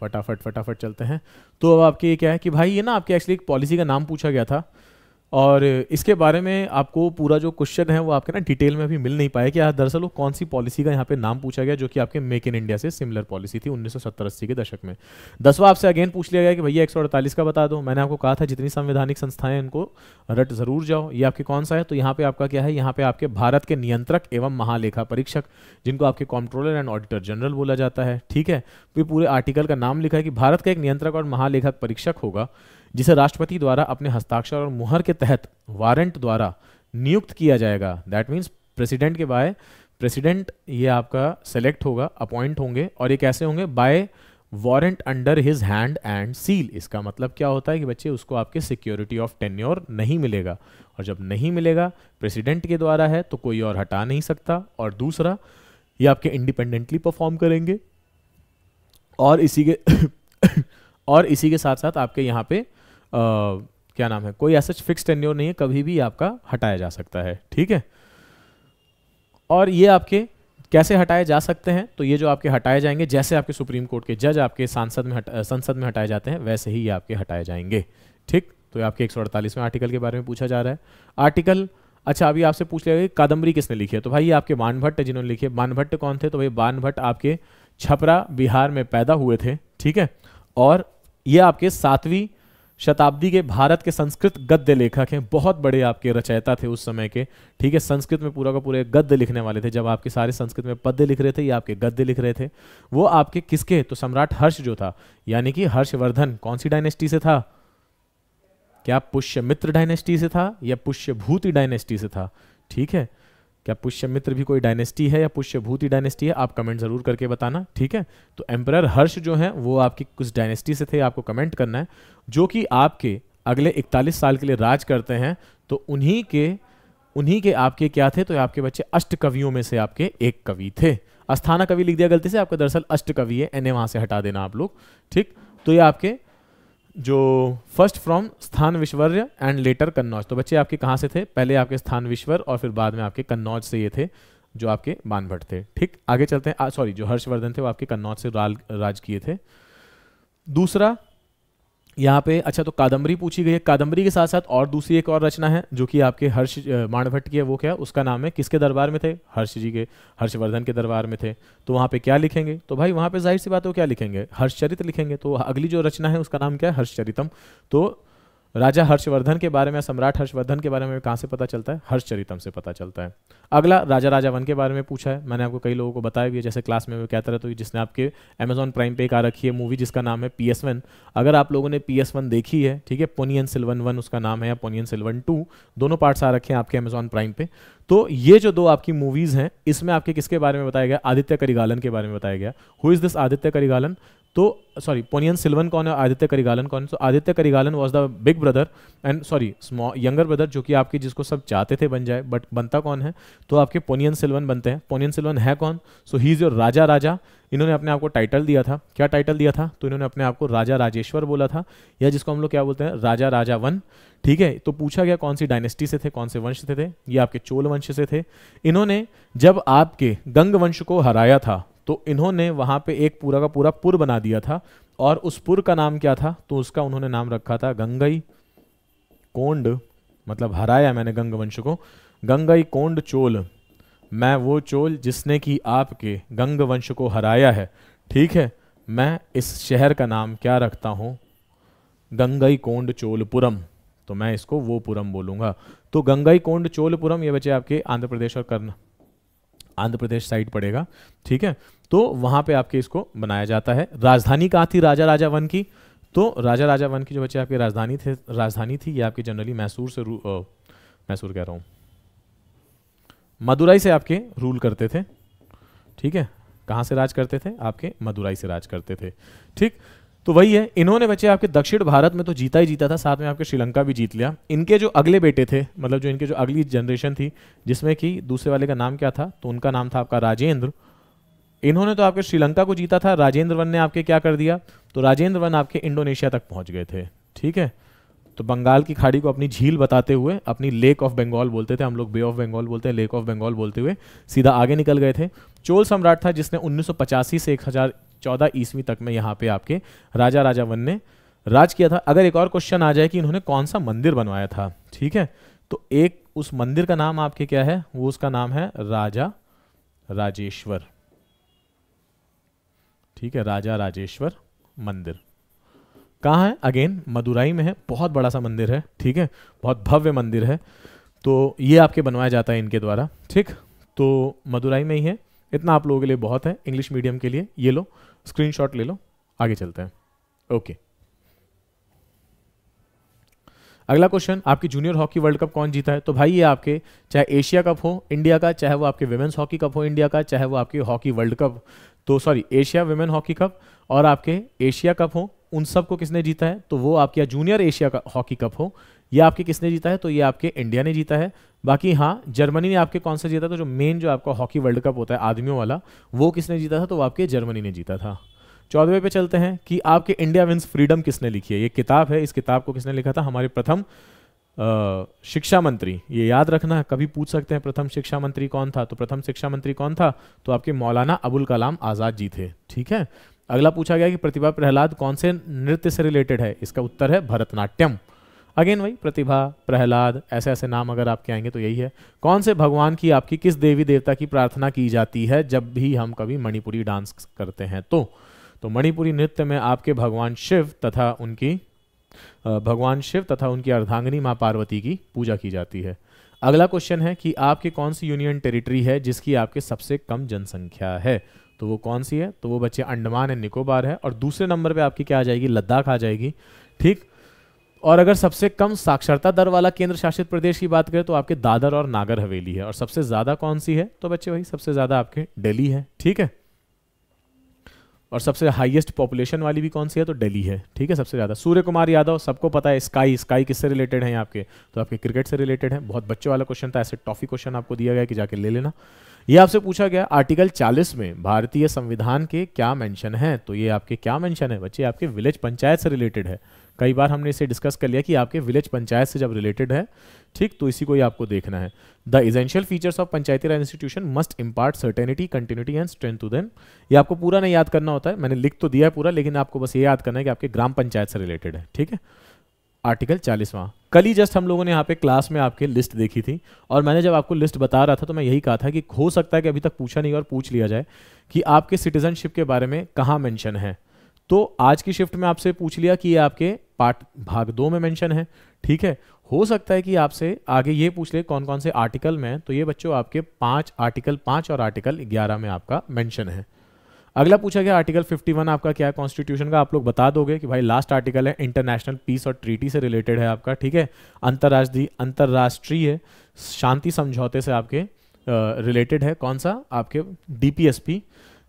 फटाफट फटाफट चलते हैं तो अब आपके ये क्या है कि भाई ये ना आपके एक्चुअली एक पॉलिसी का नाम पूछा गया था और इसके बारे में आपको पूरा जो क्वेश्चन है वो आपके ना डिटेल में अभी मिल नहीं पाया कि दरअसल वो कौन सी पॉलिसी का यहाँ पे नाम पूछा गया जो कि आपके मेक इन इंडिया से सिमिलर पॉलिसी थी उन्नीस सौ के दशक में दसवा आपसे अगेन पूछ लिया गया कि भैया एक का बता दो मैंने आपको कहा था जितनी संवैधानिक संस्थाएं उनको रट जरूर जाओ ये आपके कौन सा है तो यहाँ पे आपका क्या है यहाँ पे आपके भारत के नियंत्रक एवं महालेखा परीक्षक जिनको आपके कॉम्ट्रोलर एंड ऑडिटर जनरल बोला जाता है ठीक है तो पूरे आर्टिकल का नाम लिखा है कि भारत का एक नियंत्रक और महालेखक परीक्षक होगा जिसे राष्ट्रपति द्वारा अपने हस्ताक्षर और मुहर के तहत वारंट द्वारा नियुक्त किया जाएगा दैट मीन्स प्रेसिडेंट के बाय प्रेसिडेंट ये आपका सेलेक्ट होगा अपॉइंट होंगे और ये कैसे होंगे by warrant under his hand and seal इसका मतलब क्या होता है कि बच्चे उसको आपके सिक्योरिटी ऑफ टेन्योर नहीं मिलेगा और जब नहीं मिलेगा प्रेसिडेंट के द्वारा है तो कोई और हटा नहीं सकता और दूसरा ये आपके इंडिपेंडेंटली परफॉर्म करेंगे और इसी के (coughs) और इसी के साथ साथ आपके यहाँ पे क्या नाम है कोई ऐसा फिक्स टेन्योर नहीं है कभी भी आपका हटाया जा सकता है ठीक है और ये आपके कैसे हटाए जा सकते हैं तो ये जो आपके हटाए जाएंगे जैसे आपके सुप्रीम कोर्ट के जज आपके सांसद में संसद में हटाए जाते हैं वैसे ही ये आपके हटाए जाएंगे ठीक तो आपके एक में आर्टिकल के बारे में पूछा जा रहा है आर्टिकल अच्छा अभी आपसे पूछ लिया कादम्बरी किसने लिखी है तो भाई ये आपके बानभट्ट जिन्होंने लिखे बानभट्ट कौन थे तो भाई बानभट्ट आपके छपरा बिहार में पैदा हुए थे ठीक है और ये आपके सातवीं शताब्दी के भारत के संस्कृत गद्य लेखक हैं बहुत बड़े आपके रचयिता थे उस समय के ठीक है संस्कृत में पूरा का पूरे गद्य लिखने वाले थे जब आपके सारे संस्कृत में पद्य लिख रहे थे या आपके गद्य लिख रहे थे वो आपके किसके तो सम्राट हर्ष जो था यानी कि हर्षवर्धन कौन सी डायनेस्टी से था क्या पुष्यमित्र डायनेस्टी से था या पुष्यभूति डायनेस्टी से था ठीक है क्या पुष्य मित्र भी कोई डायनेस्टी है या पुष्यभूत डायनेस्टी है आप कमेंट जरूर करके बताना ठीक है तो एम्पर हर्ष जो है वो आपकी कुछ डायनेस्टी से थे आपको कमेंट करना है जो कि आपके अगले 41 साल के लिए राज करते हैं तो उन्हीं के उन्हीं के आपके क्या थे तो आपके बच्चे अष्ट कवियों में से आपके एक कवि थे अस्थाना कवि लिख दिया गलती से आपका दरअसल अष्ट कवि है एन ए वहां से हटा देना आप लोग ठीक तो ये आपके जो फर्स्ट फ्रॉम स्थान विश्वर्य एंड लेटर कन्नौज तो बच्चे आपके कहाँ से थे पहले आपके स्थान विश्वर और फिर बाद में आपके कन्नौज से ये थे जो आपके बानभट्ट थे ठीक आगे चलते हैं सॉरी जो हर्षवर्धन थे वो आपके कन्नौज से राज किए थे दूसरा यहाँ पे अच्छा तो कादम्बरी पूछी गई है कादम्बरी के साथ साथ और दूसरी एक और रचना है जो कि आपके हर्ष माणभट्ट की है वो क्या उसका नाम है किसके दरबार में थे हर्ष जी के हर्षवर्धन के दरबार में थे तो वहाँ पे क्या लिखेंगे तो भाई वहाँ पे जाहिर सी बात हो क्या लिखेंगे हर्षचरित लिखेंगे तो अगली जो रचना है उसका नाम क्या है हर्षचरितम तो राजा हर्षवर्धन के बारे में सम्राट हर्षवर्धन के बारे में कहाँ से पता चलता है हर्षचरितम से पता चलता है अगला राजा राजा वन के बारे में पूछा है मैंने आपको कई लोगों को बताया भी है जैसे क्लास में मैं कहता रहता तो हूँ जिसने आपके अमेजॉन प्राइम पे आ रखी है मूवी जिसका नाम है पी अगर आप लोगों ने पी देखी है ठीक है पोनियन सिल्वन वन उसका नाम है या पोनियन सिल्वन टू दोनों पार्ट्स आ रखे हैं आपके अमेजॉन प्राइम पे तो ये जो दो आपकी मूवीज हैं इसमें आपके किसके बारे में बताया गया आदित्य करिगालन के बारे में बताया गया who is this Aditya Karikalan तो सॉरी पोनियन सिल्वन कौन है आदित्य करिगालन कौन है तो Aditya Karikalan was the big brother and sorry younger brother जो कि आपके जिसको सब चाहते थे बन जाए बट बनता कौन है तो आपके पोनियन सिल्वन बनते हैं पोनियन सिल्वन है कौन सो ही इज़ योर राजा राजा इन्होंने अपने आपको टाइटल दिया था क्या टाइटल दिया था तो इन्होंने अपने आपको राजा राजेश्वर बोला था या जिसको हम लोग क्या बोलते हैं राजा राजा वन ठीक है तो पूछा गया कौन सी डायनेस्टी से थे कौन से वंश से थे ये आपके चोल वंश से थे इन्होंने जब आपके गंग वंश को हराया था तो इन्होंने वहाँ पे एक पूरा का पूरा पुर बना दिया था और उस पुर का नाम क्या था तो उसका उन्होंने नाम रखा था गंगई कोंड मतलब हराया मैंने गंगवंश को गंगई कोंड चोल मैं वो चोल जिसने कि आपके गंगवंश को हराया है ठीक है मैं इस शहर का नाम क्या रखता हूँ गंगई कोंड चोलपुरम तो मैं इसको वो पुरम बोलूँगा तो गंगई कोंड चोलपुरम ये बचे आपके आंध्र प्रदेश और कर्ना आंध्र प्रदेश साइड पड़ेगा ठीक है तो वहां पे आपके इसको बनाया जाता है राजधानी कहाँ थी राजा राजा वन की तो राजा राजा वन की जो बच्चे आपकी राजधानी थे राजधानी थी ये आपकी जनरली मैसूर से रू मैसूर कह रहा हूँ मदुराई से आपके रूल करते थे ठीक है कहाँ से राज करते थे आपके मदुराई से राज करते थे ठीक तो वही है इन्होंने बच्चे आपके दक्षिण भारत में तो जीता ही जीता था साथ में आपके श्रीलंका भी जीत लिया इनके जो अगले बेटे थे मतलब जो इनके जो अगली जनरेशन थी जिसमें कि दूसरे वाले का नाम क्या था तो उनका नाम था आपका राजेंद्र इन्होंने तो आपके श्रीलंका को जीता था राजेंद्र वन ने आपके क्या कर दिया तो राजेंद्र वन आपके इंडोनेशिया तक पहुंच गए थे ठीक है तो बंगाल की खाड़ी को अपनी झील बताते हुए अपनी लेक ऑफ बंगाल बोलते थे हम लोग बे ऑफ बंगाल बोलते हैं लेक ऑफ बंगाल बोलते हुए सीधा आगे निकल गए थे चोल सम्राट था जिसने 1985 से एक हजार चौदह ईस्वी तक में यहाँ पे आपके राजा राजा वन ने राज किया था अगर एक और क्वेश्चन आ जाए कि इन्होंने कौन सा मंदिर बनवाया था ठीक है तो एक उस मंदिर का नाम आपके क्या है वो उसका नाम है राजा राजेश्वर ठीक है राजा राजेश्वर मंदिर कहाँ है अगेन मदुराई में है बहुत बड़ा सा मंदिर है ठीक है बहुत भव्य मंदिर है तो ये आपके बनवाया जाता है इनके द्वारा ठीक तो मदुराई में ही है इतना आप लोगों के लिए बहुत है इंग्लिश मीडियम के लिए ये लो स्क्रीनशॉट ले लो आगे चलते हैं ओके अगला क्वेश्चन आपकी जूनियर हॉकी वर्ल्ड कप कौन जीता है तो भाई ये आपके चाहे एशिया कप हो इंडिया का चाहे वो आपके वेमेंस हॉकी कप हो इंडिया का चाहे वो आपके हॉकी वर्ल्ड कप तो sorry Asia women hockey cup और आपके एशिया कप हो उन सबको किसने जीता है तो वो आपके जूनियर एशिया का हॉकी कप हो ये आपके किसने जीता है तो ये आपके इंडिया ने जीता है बाकी हाँ जर्मनी ने आपके कौन सा जीता था जो मेन जो आपका हॉकी वर्ल्ड कप होता है आदमियों वाला वो किसने जीता था तो वो आपके जर्मनी ने जीता था चौदहवें पे चलते हैं कि आपके इंडिया विंस फ्रीडम किसने लिखी है ये किताब है इस किताब को किसने लिखा था हमारे प्रथम शिक्षा मंत्री ये याद रखना कभी पूछ सकते हैं प्रथम शिक्षा मंत्री कौन था तो प्रथम शिक्षा मंत्री कौन था तो आपके मौलाना अबुल कलाम आज़ाद जी थे ठीक है अगला पूछा गया कि प्रतिभा प्रहलाद कौन से नृत्य से रिलेटेड है इसका उत्तर है भरतनाट्यम अगेन वही प्रतिभा प्रहलाद ऐसे ऐसे नाम अगर आपके आएंगे तो यही है कौन से भगवान की आपकी किस देवी देवता की प्रार्थना की जाती है जब भी हम कभी मणिपुरी डांस करते हैं तो तो मणिपुरी नृत्य में आपके भगवान शिव तथा उनकी भगवान शिव तथा उनकी अर्धांगनी माँ पार्वती की पूजा की जाती है अगला क्वेश्चन है कि आपकी कौन सी यूनियन टेरिटरी है जिसकी आपके सबसे कम जनसंख्या है तो वो कौन सी है तो वो बच्चे अंडमान एंड निकोबार है और दूसरे नंबर पे आपकी क्या आ जाएगी लद्दाख आ जाएगी ठीक और अगर सबसे कम साक्षरता दर वाला केंद्र शासित प्रदेश की बात करें तो आपके दादर और नागर हवेली है और सबसे ज्यादा कौन सी है तो बच्चे भाई सबसे ज्यादा आपके दिल्ली है ठीक है और सबसे हाईएस्ट पॉपुलेशन वाली भी कौन सी है तो दिल्ली है ठीक है सबसे ज़्यादा सूर्य कुमार यादव सबको पता है स्काई स्काई किससे रिलेटेड है आपके तो आपके क्रिकेट से रिलेटेड है बहुत बच्चों वाला क्वेश्चन था ऐसे टॉफी क्वेश्चन आपको दिया गया कि जाके ले लेना ये आपसे पूछा गया आर्टिकल 40 में भारतीय संविधान के क्या मेंशन है तो ये आपके क्या मेंशन है बच्चे आपके विलेज पंचायत से रिलेटेड है कई बार हमने इसे डिस्कस कर लिया कि आपके विलेज पंचायत से जब रिलेटेड है ठीक तो इसी को ही आपको देखना है the essential features of panchayati raj institution must impart certainty continuity and strength to then ये आपको पूरा नहीं याद करना होता है मैंने लिख तो दिया है पूरा लेकिन आपको बस ये याद करना है कि आपके ग्राम पंचायत से रिलेटेड है ठीक है आर्टिकल चालीसवां कल ही जस्ट हम लोगों ने यहाँ पे क्लास में आपके लिस्ट देखी थी और मैंने जब आपको लिस्ट बता रहा था तो मैं यही कहा था कि हो सकता है कि अभी तक पूछा नहीं और पूछ लिया जाए कि आपके सिटीजनशिप के बारे में कहाँ मेंशन है तो आज की शिफ्ट में आपसे पूछ लिया कि ये आपके पार्ट भाग दो में मेंशन है ठीक है हो सकता है कि आपसे आगे ये पूछ ले कौन कौन से आर्टिकल में है तो ये बच्चों आपके पांच आर्टिकल पांच और आर्टिकल ग्यारह में आपका मेंशन है अगला पूछा गया आर्टिकल 51 आपका क्या है कॉन्स्टिट्यूशन का आप लोग बता दोगे कि भाई लास्ट आर्टिकल है इंटरनेशनल पीस और ट्रीटी से रिलेटेड है आपका ठीक है अंतर्राष्ट्रीय अंतर्राष्ट्रीय शांति समझौते से आपके रिलेटेड uh, है कौन सा आपके डीपीएसपी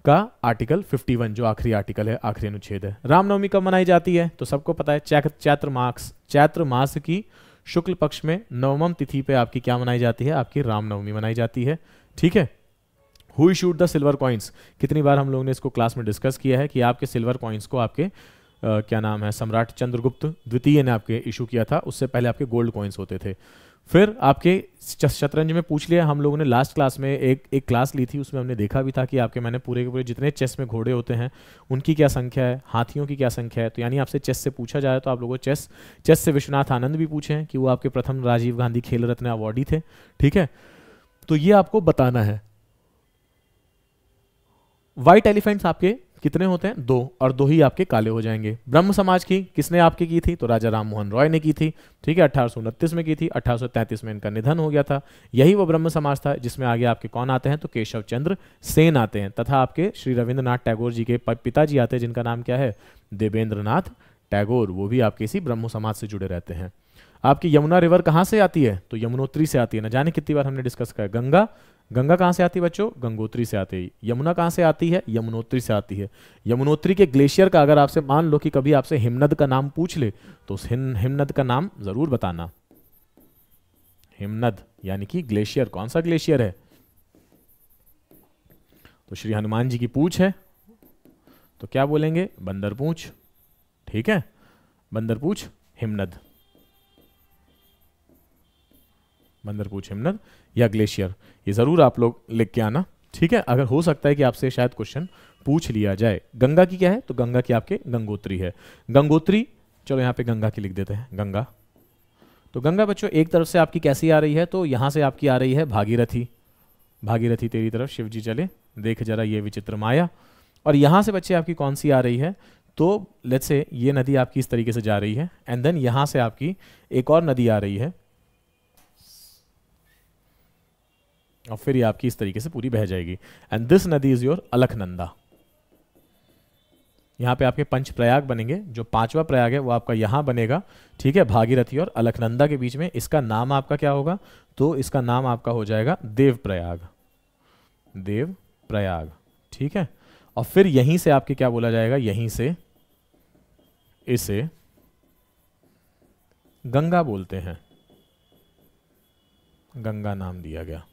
का आर्टिकल 51 जो आखिरी आर्टिकल है आखिरी अनुच्छेद है रामनवमी कब मनाई जाती है तो सबको पता है चैत्र चैत्र मास चैत्र मास की शुक्ल पक्ष में नवम तिथि पे आपकी क्या मनाई जाती है आपकी रामनवमी मनाई जाती है ठीक है who shoot the silver coins कितनी बार हम लोगों ने इसको क्लास में डिस्कस किया है कि आपके सिल्वर कॉइन्स को आपके आ, क्या नाम है सम्राट चंद्रगुप्त द्वितीय ने आपके इशू किया था उससे पहले आपके गोल्ड कॉइन्स होते थे फिर आपके शतरंज में पूछ लिया हम लोगों ने लास्ट क्लास में एक एक क्लास ली थी उसमें हमने देखा भी था कि आपके मैंने पूरे के पूरे जितने चेस में घोड़े होते हैं उनकी क्या संख्या है हाथियों की क्या संख्या है तो यानी आपसे चेस से पूछा जाए तो आप लोगों चेस चेस से विश्वनाथ आनंद भी पूछे हैं कि वो आपके प्रथम राजीव गांधी खेल रत्न अवार्डी थे ठीक है तो ये आपको बताना है व्हाइट एलिफेंट्स आपके कितने होते हैं दो और दो ही आपके काले हो जाएंगे ब्रह्म समाज की किसने आपकी की थी तो राजा राम मोहन रॉय ने की थी ठीक है अठारह में की थी अठारह में इनका निधन हो गया था यही वो ब्रह्म समाज था जिसमें आगे आपके कौन आते हैं तो केशव चंद्र सेन आते हैं तथा आपके श्री रविंद्रनाथ टैगोर जी के पिताजी आते हैं जिनका नाम क्या है देवेंद्र टैगोर वो भी आपके इसी ब्रह्म समाज से जुड़े रहते हैं आपकी यमुना रिवर कहाँ से आती है तो यमुनोत्री से आती है ना जाने कितनी बार हमने डिस्कस किया गंगा गंगा कहाँ से आती है बच्चों गंगोत्री से आती है यमुना कहाँ से आती है यमुनोत्री से आती है यमुनोत्री के ग्लेशियर का अगर आपसे मान लो कि कभी आपसे हिमनद का नाम पूछ ले तो उस हिमनद का नाम जरूर बताना हिमनद यानी कि ग्लेशियर कौन सा ग्लेशियर है तो श्री हनुमान जी की पूछ है तो क्या बोलेंगे बंदर पूछ ठीक है बंदर पूछ हिमनद बंदर पूछ हिमनद या ग्लेशियर ये ज़रूर आप लोग लिख के आना ठीक है अगर हो सकता है कि आपसे शायद क्वेश्चन पूछ लिया जाए गंगा की क्या है तो गंगा की आपके गंगोत्री है गंगोत्री चलो यहाँ पे गंगा की लिख देते हैं गंगा तो गंगा बच्चों एक तरफ से आपकी कैसी आ रही है तो यहाँ से आपकी आ रही है भागीरथी भागीरथी तेरी तरफ शिव जी चले देख जरा ये विचित्र माया और यहाँ से बच्चे आपकी कौन सी आ रही है तो लेट्स से ये नदी आपकी इस तरीके से जा रही है एंड देन यहाँ से आपकी एक और नदी आ रही है और फिर ये आपकी इस तरीके से पूरी बह जाएगी एंड दिस नदी इज योर अलखनंदा यहाँ पे आपके पंच प्रयाग बनेंगे जो पांचवा प्रयाग है वो आपका यहाँ बनेगा ठीक है भागीरथी और अलखनंदा के बीच में इसका नाम आपका क्या होगा तो इसका नाम आपका हो जाएगा देव प्रयाग देव प्रयाग ठीक है और फिर यहीं से आपके क्या बोला जाएगा यहीं से इसे गंगा बोलते हैं गंगा नाम दिया गया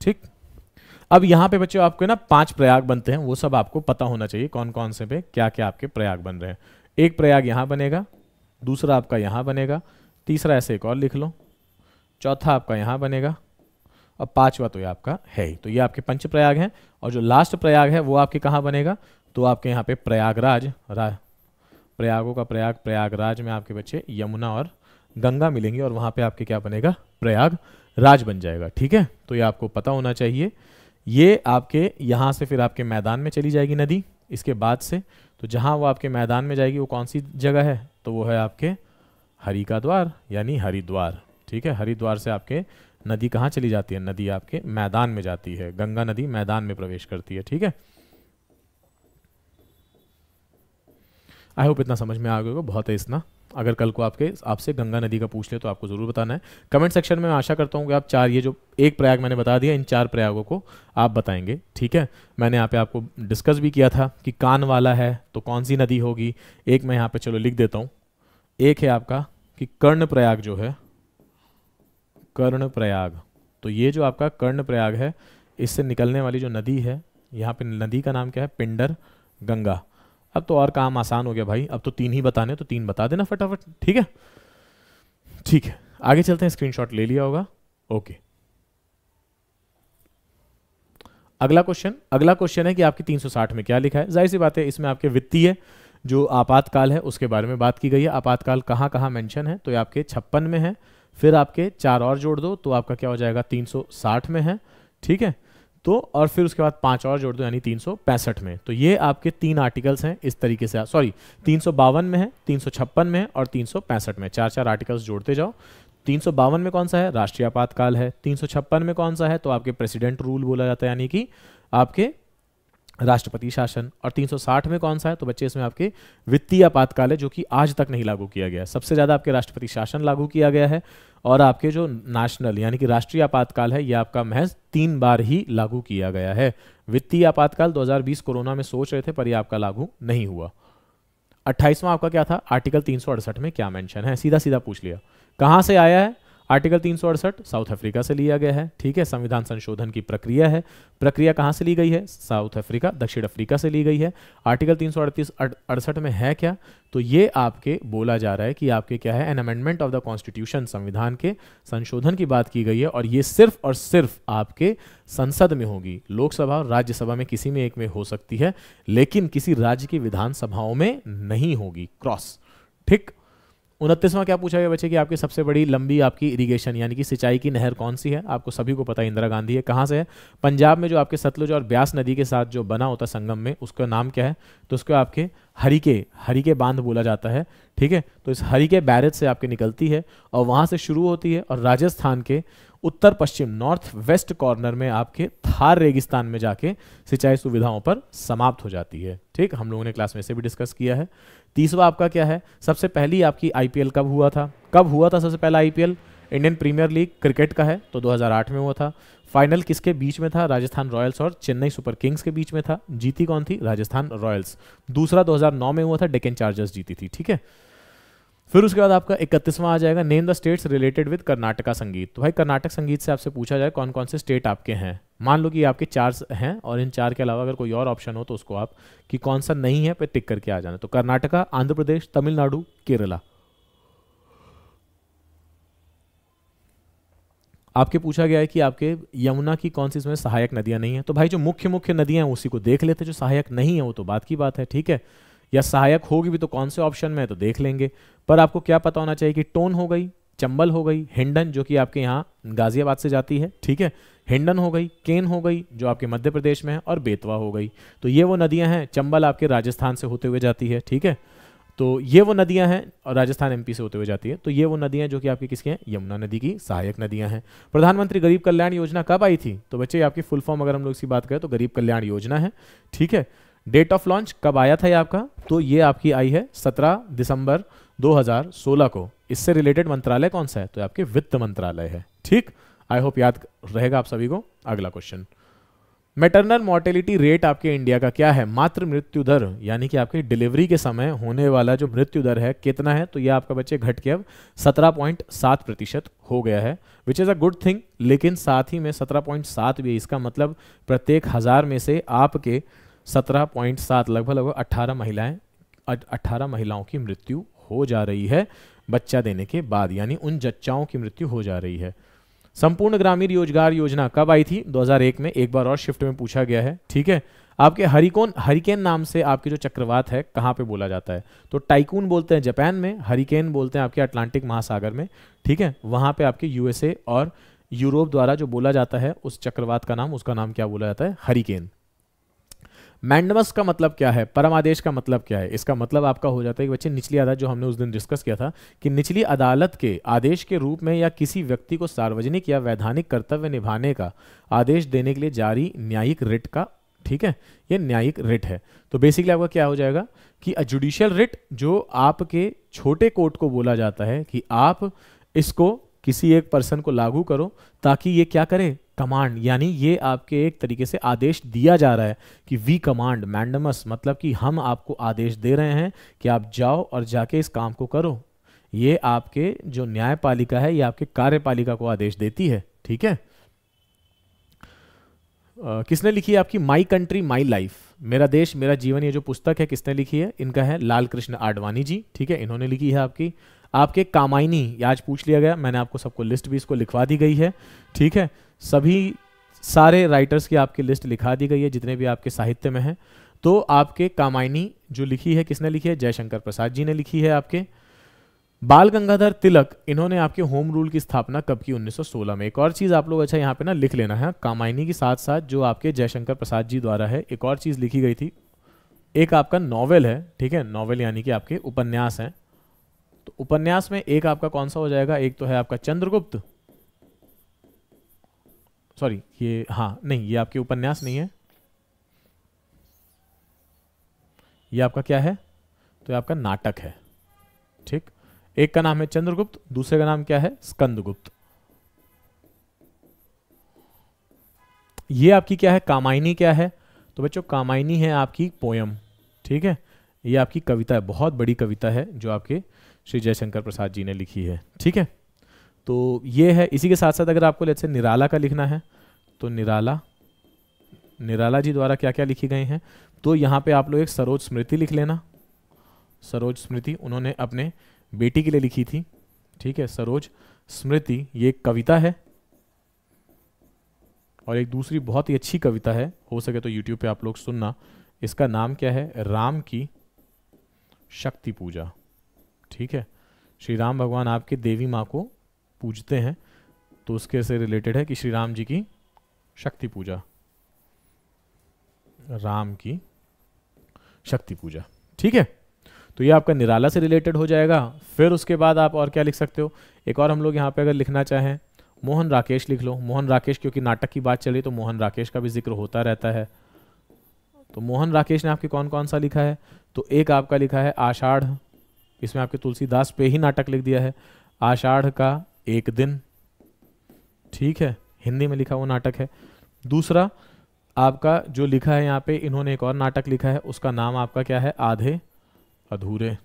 ठीक अब यहाँ पे बच्चों आपको ना पांच प्रयाग बनते हैं वो सब आपको पता होना चाहिए कौन कौन से पे क्या क्या आपके प्रयाग बन रहे हैं एक प्रयाग यहाँ बनेगा दूसरा आपका यहां बनेगा तीसरा ऐसे एक और लिख लो चौथा आपका यहां बनेगा और पांचवा तो ये आपका है ही तो ये आपके पंच प्रयाग हैं और जो लास्ट प्रयाग है वो आपके कहाँ बनेगा तो आपके यहाँ पे प्रयागराज रा, प्रयागों का प्रयाग प्रयागराज में आपके बच्चे यमुना और गंगा मिलेंगे और वहाँ पे आपके क्या बनेगा प्रयाग राज बन जाएगा ठीक है तो ये आपको पता होना चाहिए ये आपके यहाँ से फिर आपके मैदान में चली जाएगी नदी इसके बाद से तो जहाँ वो आपके मैदान में जाएगी वो कौन सी जगह है तो वो है आपके हरि का द्वार यानी हरिद्वार ठीक है हरिद्वार से आपके नदी कहाँ चली जाती है नदी आपके मैदान में जाती है गंगा नदी मैदान में प्रवेश करती है ठीक है आई होप इतना समझ में आ गया होगा बहुत है इतना अगर कल को आपके आपसे गंगा नदी का पूछ ले तो आपको ज़रूर बताना है कमेंट सेक्शन में आशा करता हूँ कि आप चार ये जो एक प्रयाग मैंने बता दिया इन चार प्रयागों को आप बताएंगे ठीक है मैंने यहाँ पे आपको डिस्कस भी किया था कि कान वाला है तो कौन सी नदी होगी एक मैं यहाँ पे चलो लिख देता हूँ एक है आपका कि कर्ण प्रयाग जो है कर्ण प्रयाग तो ये जो आपका कर्ण प्रयाग है इससे निकलने वाली जो नदी है यहाँ पे नदी का नाम क्या है पिंडर गंगा अब तो और काम आसान हो गया भाई अब तो तीन ही बताने तो तीन बता देना फटाफट ठीक है ठीक है आगे चलते हैं स्क्रीनशॉट ले लिया होगा ओके अगला क्वेश्चन अगला क्वेश्चन है कि आपकी 360 में क्या लिखा है जाहिर सी बात है इसमें आपके वित्तीय जो आपातकाल है उसके बारे में बात की गई है आपातकाल कहां कहां मेंशन है तो ये आपके छप्पन में है फिर आपके चार और जोड़ दो तो आपका क्या हो जाएगा 360 में है ठीक है तो और फिर उसके बाद पांच और जोड़ दो यानी तीन सौ पैंसठ में तो ये आपके तीन आर्टिकल्स हैं इस तरीके से सॉरी तीन सौ बावन में है तीन सौ छप्पन में है और तीन सौ पैंसठ में चार चार आर्टिकल्स जोड़ते जाओ तीन सौ बावन में कौन सा है राष्ट्रीय आपातकाल है तीन सौ छप्पन में कौन सा है तो आपके प्रेसिडेंट रूल बोला जाता है यानी कि आपके राष्ट्रपति शासन और 360 में कौन सा है तो बच्चे इसमें आपके वित्तीय आपातकाल है जो कि आज तक नहीं लागू किया गया है सबसे ज़्यादा आपके राष्ट्रपति शासन लागू किया गया है और आपके जो नेशनल यानी कि राष्ट्रीय आपातकाल है ये आपका महज तीन बार ही लागू किया गया है वित्तीय आपातकाल 2020 कोरोना में सोच रहे थे पर यह आपका लागू नहीं हुआ अट्ठाईसवां आपका क्या था आर्टिकल तीन में क्या मैंशन है सीधा सीधा पूछ लिया कहाँ से आया है आर्टिकल तीन साउथ अफ्रीका से लिया गया है ठीक है संविधान संशोधन की प्रक्रिया है प्रक्रिया कहाँ से ली गई है साउथ अफ्रीका दक्षिण अफ्रीका से ली गई है आर्टिकल तीन अड़सठ में है क्या तो ये आपके बोला जा रहा है कि आपके क्या है an amendment of the constitution संविधान के संशोधन की बात की गई है और ये सिर्फ और सिर्फ आपके संसद में होगी लोकसभा और राज्यसभा में किसी में एक में हो सकती है लेकिन किसी राज्य की विधानसभाओं में नहीं होगी क्रॉस ठीक उनतीसवां क्या पूछा गया बच्चे कि आपकी सबसे बड़ी लंबी आपकी इरिगेशन यानी कि सिंचाई की नहर कौन सी है आपको सभी को पता है इंदिरा गांधी है कहाँ से है पंजाब में जो आपके सतलुज और ब्यास नदी के साथ जो बना होता संगम में उसका नाम क्या है तो उसको आपके हरिके हरिके बांध बोला जाता है ठीक है तो इस हरिके बैरेज से आपके निकलती है और वहाँ से शुरू होती है और राजस्थान के उत्तर पश्चिम नॉर्थ वेस्ट कॉर्नर में आपके थार रेगिस्तान में जाके सिंचाई सुविधाओं पर समाप्त हो जाती है ठीक हम लोगों ने क्लास में से भी डिस्कस किया है तीसरा आपका क्या है सबसे पहली आपकी आईपीएल कब हुआ था कब हुआ था सबसे पहला IPL Indian premier league cricket का है तो 2008 में हुआ था फाइनल किसके बीच में था राजस्थान रॉयल्स और चेन्नई सुपर किंग्स के बीच में था जीती कौन थी राजस्थान रॉयल्स दूसरा 2009 में हुआ था डेकन चार्जर्स जीती थी ठीक है फिर उसके बाद आपका इकतीसवां आ जाएगा name the states related with Karnataka Sangeet तो भाई कर्नाटक संगीत से आपसे पूछा जाए कौन कौन से स्टेट आपके हैं मान लो कि आपके चार हैं और इन चार के अलावा अगर कोई और ऑप्शन हो तो उसको आप कि कौन सा नहीं है पे टिक करके आ जाना तो कर्नाटका आंध्र प्रदेश तमिलनाडु केरला आपके पूछा गया है कि आपके यमुना की कौन सी इसमें सहायक नदियां नहीं है तो भाई जो मुख्य मुख्य नदियां हैं उसी को देख लेते जो सहायक नहीं है वो तो बात की बात है ठीक है या सहायक होगी भी तो कौन से ऑप्शन में है तो देख लेंगे पर आपको क्या पता होना चाहिए कि टोन हो गई चंबल हो गई हिंडन जो कि आपके यहाँ गाजियाबाद से जाती है ठीक है हिंडन हो गई केन हो गई जो आपके मध्य प्रदेश में है और बेतवा हो गई तो ये वो नदियाँ हैं चंबल आपके राजस्थान से होते हुए जाती है ठीक है तो ये वो नदियां हैं और राजस्थान एमपी से होते हुए जाती है तो ये वो नदियां जो कि आपकी किसकी हैं यमुना नदी की सहायक नदियां हैं प्रधानमंत्री गरीब कल्याण योजना कब आई थी तो बच्चे आपकी फुल फॉर्म अगर हम लोग इसकी बात करें तो गरीब कल्याण योजना है ठीक है डेट ऑफ लॉन्च कब आया था ये आपका तो ये आपकी आई है 17 दिसंबर 2016 को इससे रिलेटेड मंत्रालय कौन सा है तो आपके वित्त मंत्रालय है ठीक आई होप याद रहेगा आप सभी को अगला क्वेश्चन मेटरनल मोर्टेलिटी रेट आपके इंडिया का क्या है मात्र मृत्यु दर यानी कि आपके डिलीवरी के समय होने वाला जो मृत्यु दर है कितना है तो यह आपका बच्चे घट के अब 17.7 प्रतिशत हो गया है which is a good thing लेकिन साथ ही में 17.7 भी इसका मतलब प्रत्येक हजार में से आपके सत्रह पॉइंट सात लगभग लगभग अट्ठारह महिलाएं अट्ठारह महिलाओं की मृत्यु हो जा रही है बच्चा देने के बाद यानी उन जच्चाओं की मृत्यु हो जा रही है संपूर्ण ग्रामीण रोजगार योजना कब आई थी 2001 में एक बार और शिफ्ट में पूछा गया है ठीक है आपके हरिकोन हरिकेन नाम से आपके जो चक्रवात है कहाँ पे बोला जाता है तो टाइकून बोलते हैं जापान में हरिकेन बोलते हैं आपके अटलांटिक महासागर में ठीक है वहाँ पे आपके यूएसए और यूरोप द्वारा जो बोला जाता है उस चक्रवात का नाम उसका नाम क्या बोला जाता है हरिकेन मैंडमस का मतलब क्या है परमादेश का मतलब क्या है इसका मतलब आपका हो जाता है कि बच्चे निचली अदालत जो हमने उस दिन डिस्कस किया था कि निचली अदालत के आदेश के रूप में या किसी व्यक्ति को सार्वजनिक या वैधानिक कर्तव्य निभाने का आदेश देने के लिए जारी न्यायिक रिट का ठीक है ये न्यायिक रिट है तो बेसिकली आपका क्या हो जाएगा कि जुडिशियल रिट जो आपके छोटे कोर्ट को बोला जाता है कि आप इसको किसी एक पर्सन को लागू करो ताकि ये क्या करे कमांड यानी ये आपके एक तरीके से आदेश दिया जा रहा है कि वी कमांड मैंडमस मतलब कि हम आपको आदेश दे रहे हैं कि आप जाओ और जाके इस काम को करो ये आपके जो न्यायपालिका है ये आपके कार्यपालिका को आदेश देती है ठीक है Uh, किसने लिखी है आपकी माई कंट्री माई लाइफ मेरा देश मेरा जीवन ये जो पुस्तक है किसने लिखी है इनका है लाल कृष्ण आडवाणी जी ठीक है इन्होंने लिखी है आपकी आपके कामायनी आज पूछ लिया गया मैंने आपको सबको लिस्ट भी इसको लिखवा दी गई है ठीक है सभी सारे राइटर्स की आपकी लिस्ट लिखा दी गई है जितने भी आपके साहित्य में हैं तो आपके कामायनी जो लिखी है किसने लिखी है जयशंकर प्रसाद जी ने लिखी है आपके बाल गंगाधर तिलक इन्होंने आपके होम रूल की स्थापना कब की 1916 में एक और चीज़ आप लोग अच्छा यहाँ पे ना लिख लेना है कामायनी के साथ साथ जो आपके जयशंकर प्रसाद जी द्वारा है एक और चीज़ लिखी गई थी एक आपका नॉवेल है ठीक है नॉवेल यानी कि आपके उपन्यास है तो उपन्यास में एक आपका कौन सा हो जाएगा एक तो है आपका चंद्रगुप्त सॉरी ये हाँ नहीं ये आपके उपन्यास नहीं है ये आपका क्या है तो ये आपका नाटक है ठीक एक का नाम है चंद्रगुप्त दूसरे का नाम क्या है स्कंदगुप्त ये आपकी क्या है कामायनी क्या है तो बच्चों कामायनी है आपकी पोयम ठीक है ये आपकी कविता है बहुत बड़ी कविता है जो आपके श्री जयशंकर प्रसाद जी ने लिखी है ठीक है तो ये है इसी के साथ साथ अगर आपको लेट से निराला का लिखना है तो निराला निराला जी द्वारा क्या क्या लिखी गई हैं तो यहाँ पे आप लोग एक सरोज स्मृति लिख लेना सरोज स्मृति उन्होंने अपने बेटी के लिए लिखी थी ठीक है सरोज स्मृति ये एक कविता है और एक दूसरी बहुत ही अच्छी कविता है हो सके तो यूट्यूब पे आप लोग सुनना इसका नाम क्या है राम की शक्ति पूजा ठीक है श्री राम भगवान आपके देवी माँ को पूजते हैं तो उसके से रिलेटेड है कि श्री राम जी की शक्ति पूजा राम की शक्ति पूजा ठीक है तो ये आपका निराला से रिलेटेड हो जाएगा फिर उसके बाद आप और क्या लिख सकते हो एक और हम लोग यहाँ पे अगर लिखना चाहें मोहन राकेश लिख लो मोहन राकेश क्योंकि नाटक की बात चली तो मोहन राकेश का भी जिक्र होता रहता है तो मोहन राकेश ने आपके कौन कौन सा लिखा है तो एक आपका लिखा है आषाढ़ इसमें आपके तुलसीदास पे ही नाटक लिख दिया है आषाढ़ का एक दिन ठीक है हिंदी में लिखा हुआ नाटक है दूसरा आपका जो लिखा है यहाँ पे इन्होंने एक और नाटक लिखा है उसका नाम आपका क्या है आधे अधूरे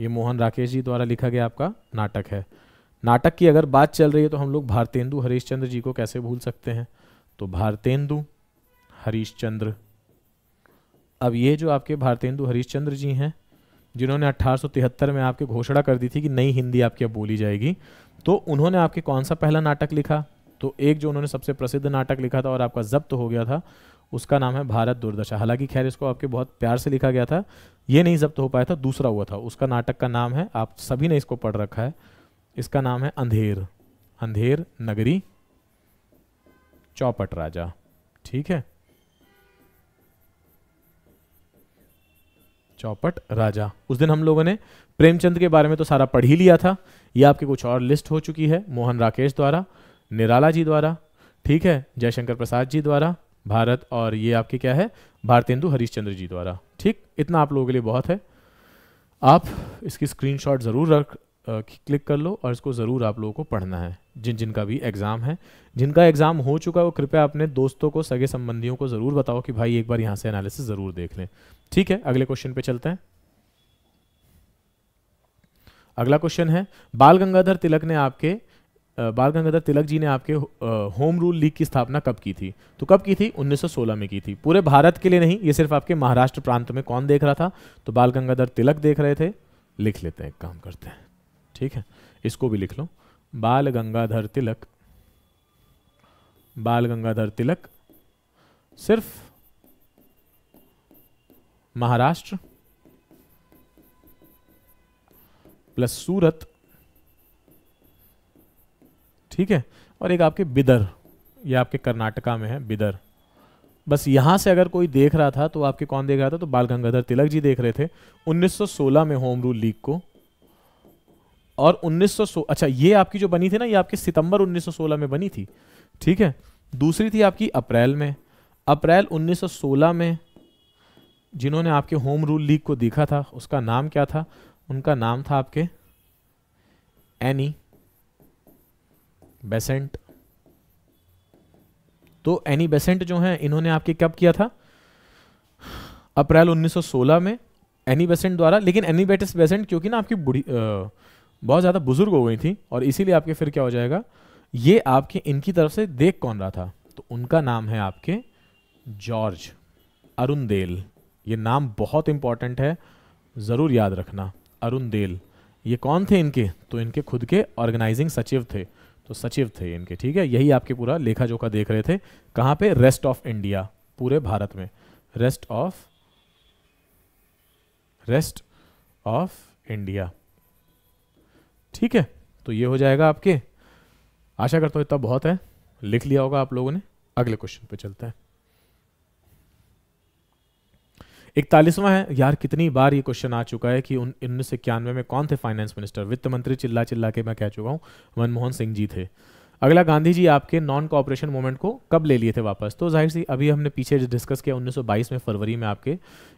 ये मोहन राकेश जी द्वारा लिखा गया आपका नाटक है नाटक की अगर बात चल रही है तो हम लोग भारतेंदु हरीशचंद्र जी को कैसे भूल सकते हैं तो भारतेंदु हरीशचंद्र अब ये जो आपके भारतेंदु हरीशचंद्र जी हैं जिन्होंने 1873 में आपके घोषणा कर दी थी कि नई हिंदी आपकी अब बोली जाएगी तो उन्होंने आपके कौन सा पहला नाटक लिखा तो एक जो उन्होंने सबसे प्रसिद्ध नाटक लिखा था और आपका जब्त हो गया था उसका नाम है भारत दुर्दशा हालांकि खैर इसको आपके बहुत प्यार से लिखा गया था ये नहीं जब्त हो पाया था दूसरा हुआ था उसका नाटक का नाम है आप सभी ने इसको पढ़ रखा है इसका नाम है अंधेर अंधेर नगरी चौपट राजा ठीक है चौपट राजा उस दिन हम लोगों ने प्रेमचंद के बारे में तो सारा पढ़ ही लिया था ये आपकी कुछ और लिस्ट हो चुकी है मोहन राकेश द्वारा निराला जी द्वारा ठीक है जयशंकर प्रसाद जी द्वारा भारत और ये आपके क्या है भारतेंदु हरिश्चंद्र जी द्वारा ठीक इतना आप लोगों के लिए बहुत है आप इसकी स्क्रीनशॉट ज़रूर रख क्लिक कर लो और इसको ज़रूर आप लोगों को पढ़ना है जिन जिनका भी एग्ज़ाम है जिनका एग्ज़ाम हो चुका है वो कृपया अपने दोस्तों को सगे संबंधियों को ज़रूर बताओ कि भाई एक बार यहां से एनालिसिस ज़रूर देख लें ठीक है अगले क्वेश्चन पे चलते हैं अगला क्वेश्चन है बाल गंगाधर तिलक ने आपके बाल गंगाधर तिलक जी ने आपके होम रूल लीग की स्थापना कब की थी तो कब की थी 1916 में की थी पूरे भारत के लिए नहीं ये सिर्फ आपके महाराष्ट्र प्रांत में कौन देख रहा था तो बाल गंगाधर तिलक देख रहे थे लिख लेते हैं एक काम करते हैं ठीक है इसको भी लिख लो बाल गंगाधर तिलक बाल गंगाधर तिलक सिर्फ महाराष्ट्र प्लस सूरत ठीक है और एक आपके बिदर ये आपके कर्नाटका में है बिदर बस यहां से अगर कोई देख रहा था तो आपके कौन देख रहा था तो बाल गंगाधर तिलक जी देख रहे थे 1916 में होम रूल लीग को और 1900 अच्छा ये आपकी जो बनी थी ना ये आपके सितंबर 1916 में बनी थी ठीक है दूसरी थी आपकी अप्रैल में अप्रैल 1916 में जिन्होंने आपके होम रूल लीग को देखा था उसका नाम क्या था उनका नाम था आपके एनी बेसेंट तो एनी बेसेंट जो हैं इन्होंने आपके कब किया था अप्रैल 1916 में एनी बेसेंट द्वारा लेकिन एनी बेटिस बेसेंट क्योंकि ना आपकी बुढ़ी बहुत ज़्यादा बुजुर्ग हो गई थी और इसीलिए आपके फिर क्या हो जाएगा ये आपके इनकी तरफ से देख कौन रहा था तो उनका नाम है आपके जॉर्ज अरुणेल ये नाम बहुत इंपॉर्टेंट है ज़रूर याद रखना अरुण ये कौन थे इनके तो इनके खुद के ऑर्गेनाइजिंग सचिव थे तो सचिव थे इनके ठीक है यही आपके पूरा लेखा जोखा देख रहे थे कहाँ पे रेस्ट ऑफ इंडिया पूरे भारत में rest of rest of India ठीक है तो ये हो जाएगा आपके आशा करता हूँ इतना बहुत है लिख लिया होगा आप लोगों ने अगले क्वेश्चन पे चलते हैं इकतालीसवां है यार कितनी बार ये क्वेश्चन आ चुका है कि उन्नीस सौ इक्यानवे में कौन थे फाइनेंस मिनिस्टर वित्त मंत्री चिल्ला चिल्ला के मैं कह चुका हूं मनमोहन सिंह जी थे अगला गांधी जी आपके नॉन कॉपरेशन मूवमेंट को कब ले लिए थे वापस तो जाहिर सी अभी हमने पीछे डिस्कस किया 1922 में फरवरी में आपके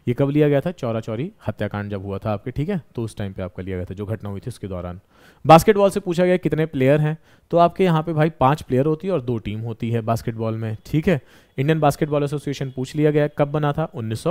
ये कब लिया गया था चौरा चौरी हत्याकांड जब हुआ था आपके ठीक है तो उस टाइम पे आपका लिया गया था जो घटना हुई थी उसके दौरान बास्केटबॉल से पूछा गया कितने प्लेयर हैं तो आपके यहाँ पे भाई पाँच प्लेयर होती है और दो टीम होती है बास्केटबॉल में ठीक है इंडियन बास्केटबॉल एसोसिएशन पूछ लिया गया कब बना था उन्नीस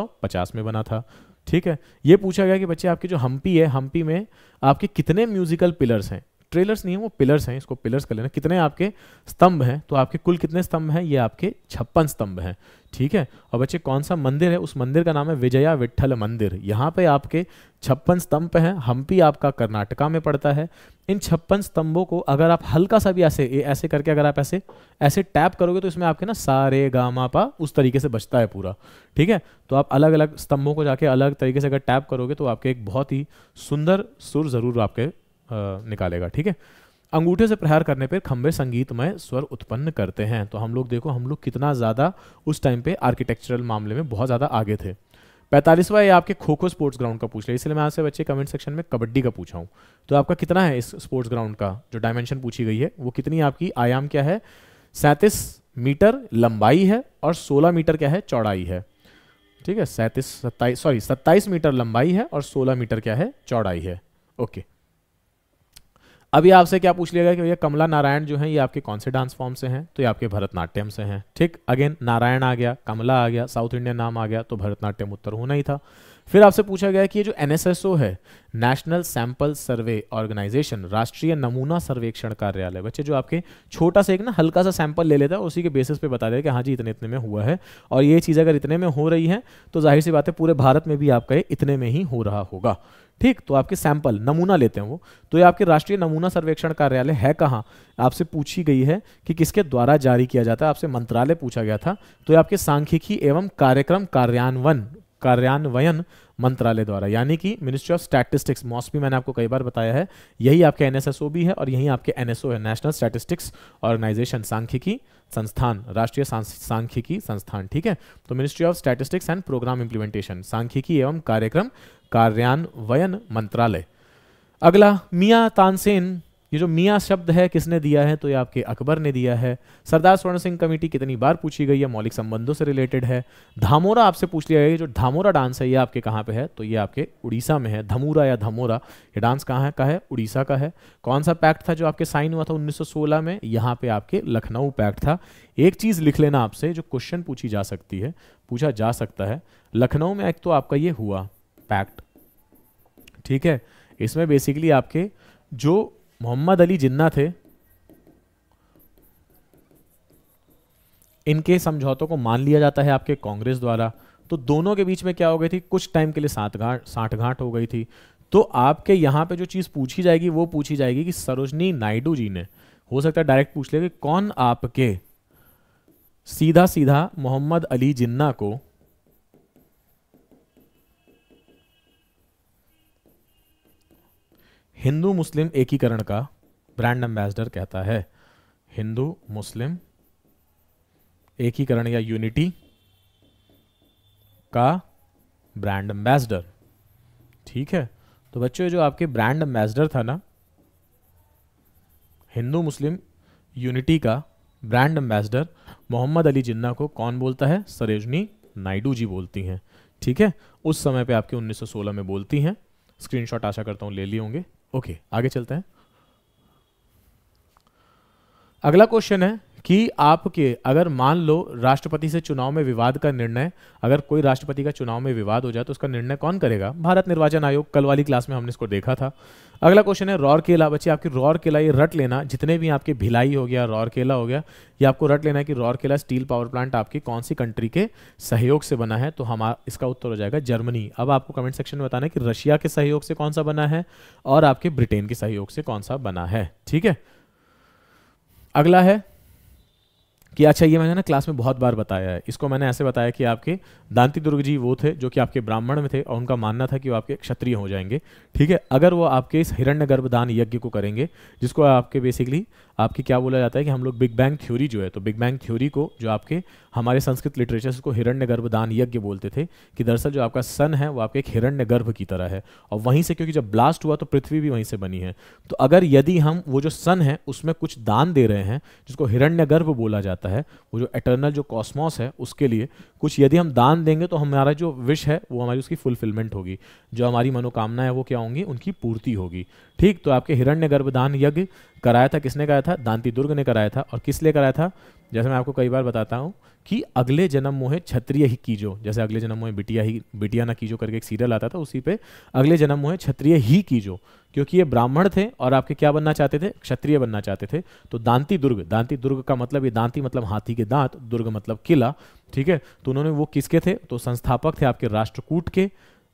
में बना था ठीक है ये पूछा गया कि बच्चे आपके जो हम्पी है हम्पी में आपके कितने म्यूजिकल पिलर्स हैं ट्रेलर्स नहीं है वो पिलर्स हैं इसको पिलर्स कर लेना कितने आपके स्तंभ हैं तो आपके कुल कितने स्तंभ हैं ये आपके छप्पन स्तंभ हैं ठीक है और बच्चे कौन सा मंदिर है उस मंदिर का नाम है विजया विठल मंदिर यहाँ पे आपके छप्पन स्तंभ हैं हम्पी आपका कर्नाटका में पड़ता है इन छप्पन स्तंभों को अगर आप हल्का सा भी ऐसे ऐसे करके अगर आप ऐसे ऐसे टैप करोगे तो इसमें आपके ना सारे गामा पा उस तरीके से बचता है पूरा ठीक है तो आप अलग अलग स्तंभों को जाके अलग तरीके से अगर टैप करोगे तो आपके एक बहुत ही सुंदर सुर ज़रूर आपके निकालेगा ठीक है अंगूठे से प्रहार करने पर खंभे संगीतमय स्वर उत्पन्न करते हैं तो हम लोग देखो हम लोग कितना ज़्यादा उस टाइम पे आर्किटेक्चरल मामले में बहुत ज़्यादा आगे थे पैंतालीसवा ये आपके खो खो स्पोर्ट्स ग्राउंड का पूछ रहे इसलिए मैं आपसे बच्चे कमेंट सेक्शन में कबड्डी का पूछा हूँ तो आपका कितना है इस स्पोर्ट्स ग्राउंड का जो डायमेंशन पूछी गई है वो कितनी आपकी आयाम क्या है सैंतीस मीटर लंबाई है और सोलह मीटर क्या है चौड़ाई है ठीक है सैंतीस सत्ताईस सॉरी सत्ताईस मीटर लंबाई है और सोलह मीटर क्या है चौड़ाई है ओके अभी आपसे क्या पूछ लिया गया कि भैया कमला नारायण जो है ये आपके कौन से डांस फॉर्म से हैं तो ये आपके भरतनाट्यम से हैं ठीक अगेन नारायण आ गया कमला आ गया साउथ इंडियन नाम आ गया तो भरतनाट्यम उत्तर होना ही था फिर आपसे पूछा गया कि ये जो एनएसएसओ है नेशनल सैंपल सर्वे ऑर्गेनाइजेशन राष्ट्रीय नमूना सर्वेक्षण कार्यालय बच्चे जो आपके छोटा सा एक ना हल्का सा सैंपल ले लेता है उसी के बेसिस पे बता देता कि हाँ जी इतने इतने में हुआ है और ये चीज़ अगर इतने में हो रही है तो जाहिर सी बात है पूरे भारत में भी आपका ये इतने में ही हो रहा होगा ठीक तो आपके सैंपल नमूना लेते हैं वो तो ये आपके राष्ट्रीय नमूना सर्वेक्षण कार्यालय है कहाँ आपसे पूछी गई है कि किसके द्वारा जारी किया जाता है आपसे मंत्रालय पूछा गया था तो ये आपके सांख्यिकी एवं कार्यक्रम कार्यान्वयन कार्यान्वयन मंत्रालय द्वारा यानी कि मिनिस्ट्री ऑफ स्टैटिस्टिक्स मॉस मैंने आपको कई बार बताया है यही आपके एन भी है और यही आपके एन है नेशनल स्टैटिस्टिक्स ऑर्गेनाइजेशन सांख्यिकी संस्थान राष्ट्रीय सांख्यिकी संस्थान ठीक है तो ministry of statistics and programme implementation सांख्यिकी एवं कार्यक्रम कार्यान्वयन मंत्रालय अगला मियाँ तानसेन ये जो मियाँ शब्द है किसने दिया है तो ये आपके अकबर ने दिया है सरदार स्वर्ण सिंह कमेटी कितनी बार पूछी गई है मौलिक संबंधों से रिलेटेड है धामोरा आपसे पूछ लिया गया जो धामोरा डांस है ये आपके कहाँ पे है तो ये आपके उड़ीसा में है धमूरा या धमोरा ये डांस कहाँ है का है उड़ीसा का है कौन सा पैक्ट था जो आपके साइन हुआ था उन्नीस में यहाँ पे आपके लखनऊ पैक्ट था एक चीज़ लिख लेना आपसे जो क्वेश्चन पूछी जा सकती है पूछा जा सकता है लखनऊ में एक तो आपका ये हुआ पैक्ट ठीक है इसमें बेसिकली आपके जो मोहम्मद अली जिन्ना थे इनके समझौतों को मान लिया जाता है आपके कांग्रेस द्वारा तो दोनों के बीच में क्या हो गई थी कुछ टाइम के लिए साठगांठ साठगांठ हो गई थी तो आपके यहां पे जो चीज़ पूछी जाएगी वो पूछी जाएगी कि सरोजनी नायडू जी ने हो सकता है डायरेक्ट पूछ ले कि कौन आपके सीधा सीधा मोहम्मद अली जिन्ना को हिंदू मुस्लिम एकीकरण का ब्रांड एम्बेसडर कहता है हिंदू मुस्लिम एकीकरण या यूनिटी का ब्रांड एम्बेसडर ठीक है तो बच्चों जो आपके ब्रांड एम्बेसडर था ना हिंदू मुस्लिम यूनिटी का ब्रांड एम्बेसडर मोहम्मद अली जिन्ना को कौन बोलता है सरोजनी नायडू जी बोलती हैं ठीक है उस समय पे आपके 1916 में बोलती हैं स्क्रीनशॉट आशा करता हूँ ले लिए होंगे ओके okay, आगे चलते हैं अगला क्वेश्चन है कि आपके अगर मान लो राष्ट्रपति से चुनाव में विवाद का निर्णय अगर कोई राष्ट्रपति का चुनाव में विवाद हो जाए तो उसका निर्णय कौन करेगा भारत निर्वाचन आयोग कल वाली क्लास में हमने इसको देखा था अगला क्वेश्चन है रौर केला बच्चे आपकी रौर केला ये रट लेना जितने भी आपके भिलाई हो गया रौर केला हो गया ये आपको रट लेना है कि रौर केला स्टील पावर प्लांट आपकी कौन सी कंट्री के सहयोग से बना है तो हमारा इसका उत्तर हो जाएगा जर्मनी अब आपको कमेंट सेक्शन में बताना है कि रशिया के सहयोग से कौन सा बना है और आपके ब्रिटेन के सहयोग से कौन सा बना है ठीक है अगला है कि अच्छा ये मैंने ना क्लास में बहुत बार बताया है इसको मैंने ऐसे बताया कि आपके दांति दुर्ग जी वो थे जो कि आपके ब्राह्मण में थे और उनका मानना था कि वो आपके क्षत्रिय हो जाएंगे ठीक है अगर वो आपके इस हिरण्य गर्भदान यज्ञ को करेंगे जिसको आपके बेसिकली आपके क्या बोला जाता है कि हम लोग बिग बैंग थ्योरी जो है तो बिग बैंग थ्योरी को जो आपके हमारे संस्कृत लिटरेचर को हिरण्य गर्भदान यज्ञ बोलते थे कि दरअसल जो आपका सन है वो आपके एक हिरण्य गर्भ की तरह है और वहीं से क्योंकि जब ब्लास्ट हुआ तो पृथ्वी भी वहीं से बनी है तो अगर यदि हम वो जो सन है उसमें कुछ दान दे रहे हैं जिसको हिरण्य गर्भ बोला जाता है वो जो एटर्नल जो कॉस्मॉस है उसके लिए कुछ यदि हम दान देंगे तो हमारा जो विश है वो हमारी उसकी फुलफिलमेंट होगी जो हमारी मनोकामना है वो क्या होंगी उनकी पूर्ति होगी ठीक तो आपके हिरण्य गर्भदान यज्ञ कराया था किसने कराया था दांती दुर्ग ने कराया था और किस लिए कराया था जैसे मैं आपको कई बार बताता हूँ कि अगले जन्म मोहे क्षत्रिय ही कीजो जैसे अगले जन्म मोहे बिटिया ही बिटिया ना कीजो करके एक सीरियल आता था उसी पे अगले जन्म मोहे क्षत्रिय ही कीजो क्योंकि ये ब्राह्मण थे और आपके क्या बनना चाहते थे क्षत्रिय बनना चाहते थे तो दांती दुर्ग दांती दुर्ग का मतलब ये दांती मतलब हाथी के दांत दुर्ग मतलब किला ठीक है तो उन्होंने वो किसके थे तो संस्थापक थे आपके राष्ट्रकूट के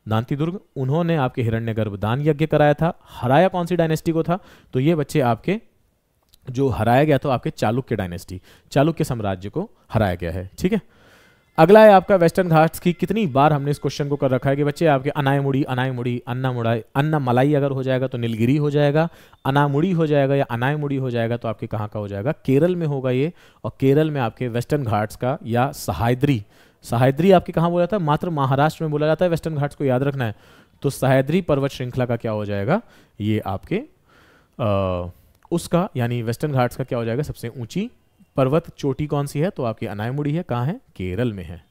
दुर्ग उन्होंने आपके गर्भ दान यज्ञ कराया था हराया कौन सी डायनेस्टी को था तो ये बच्चे आपके जो हराया गया तो आपके चालुक्य डायनेस्टी चालुक्य साम्राज्य को हराया गया है ठीक है अगला है आपका वेस्टर्न घाट्स की कितनी बार हमने इस क्वेश्चन को कर रखा है कि बच्चे आपके अनायमुड़ी अनायमुड़ी अन्ना मुड़ाई अन्ना मलाई अगर हो जाएगा तो नीलगिरी हो जाएगा अनामुड़ी हो जाएगा या अनायमुड़ी हो जाएगा तो आपके कहाँ का हो जाएगा केरल में होगा ये और केरल में आपके वेस्टर्न घाट्स का या सहायद्री सहायद्री आपके कहाँ बोला है मात्र महाराष्ट्र में बोला जाता है वेस्टर्न घाट्स को याद रखना है तो सहायद्री पर्वत श्रृंखला का क्या हो जाएगा ये आपके आ, उसका यानी वेस्टर्न घाट्स का क्या हो जाएगा सबसे ऊंची पर्वत चोटी कौन सी है तो आपकी अनायमुड़ी है कहाँ है केरल में है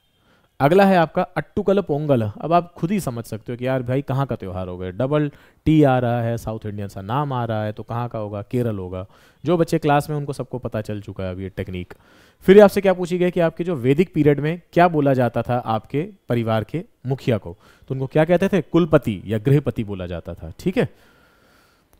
अगला है आपका अट्टुकल पोंगल अब आप खुद ही समझ सकते हो कि यार भाई कहाँ का त्यौहार हो गया डबल टी आ रहा है साउथ इंडियन सा नाम आ रहा है तो कहाँ का होगा केरल होगा जो बच्चे क्लास में उनको सबको पता चल चुका है अब ये टेक्निक फिर आपसे क्या पूछी गई कि आपके जो वैदिक पीरियड में क्या बोला जाता था आपके परिवार के मुखिया को तो उनको क्या कहते थे कुलपति या गृहपति बोला जाता था ठीक है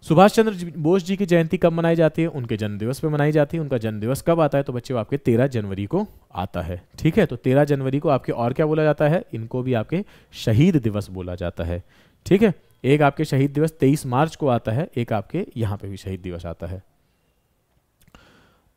सुभाष चंद्र बोस जी की जयंती कब मनाई जाती है उनके जन्मदिवस पे मनाई जाती है उनका जन्मदिवस कब आता है तो बच्चे आपके तेरह जनवरी को आता है ठीक है तो तेरह जनवरी को आपके और क्या बोला जाता है इनको भी आपके शहीद दिवस बोला जाता है ठीक है एक आपके शहीद दिवस तेईस मार्च को आता है एक आपके यहाँ पे भी शहीद दिवस आता है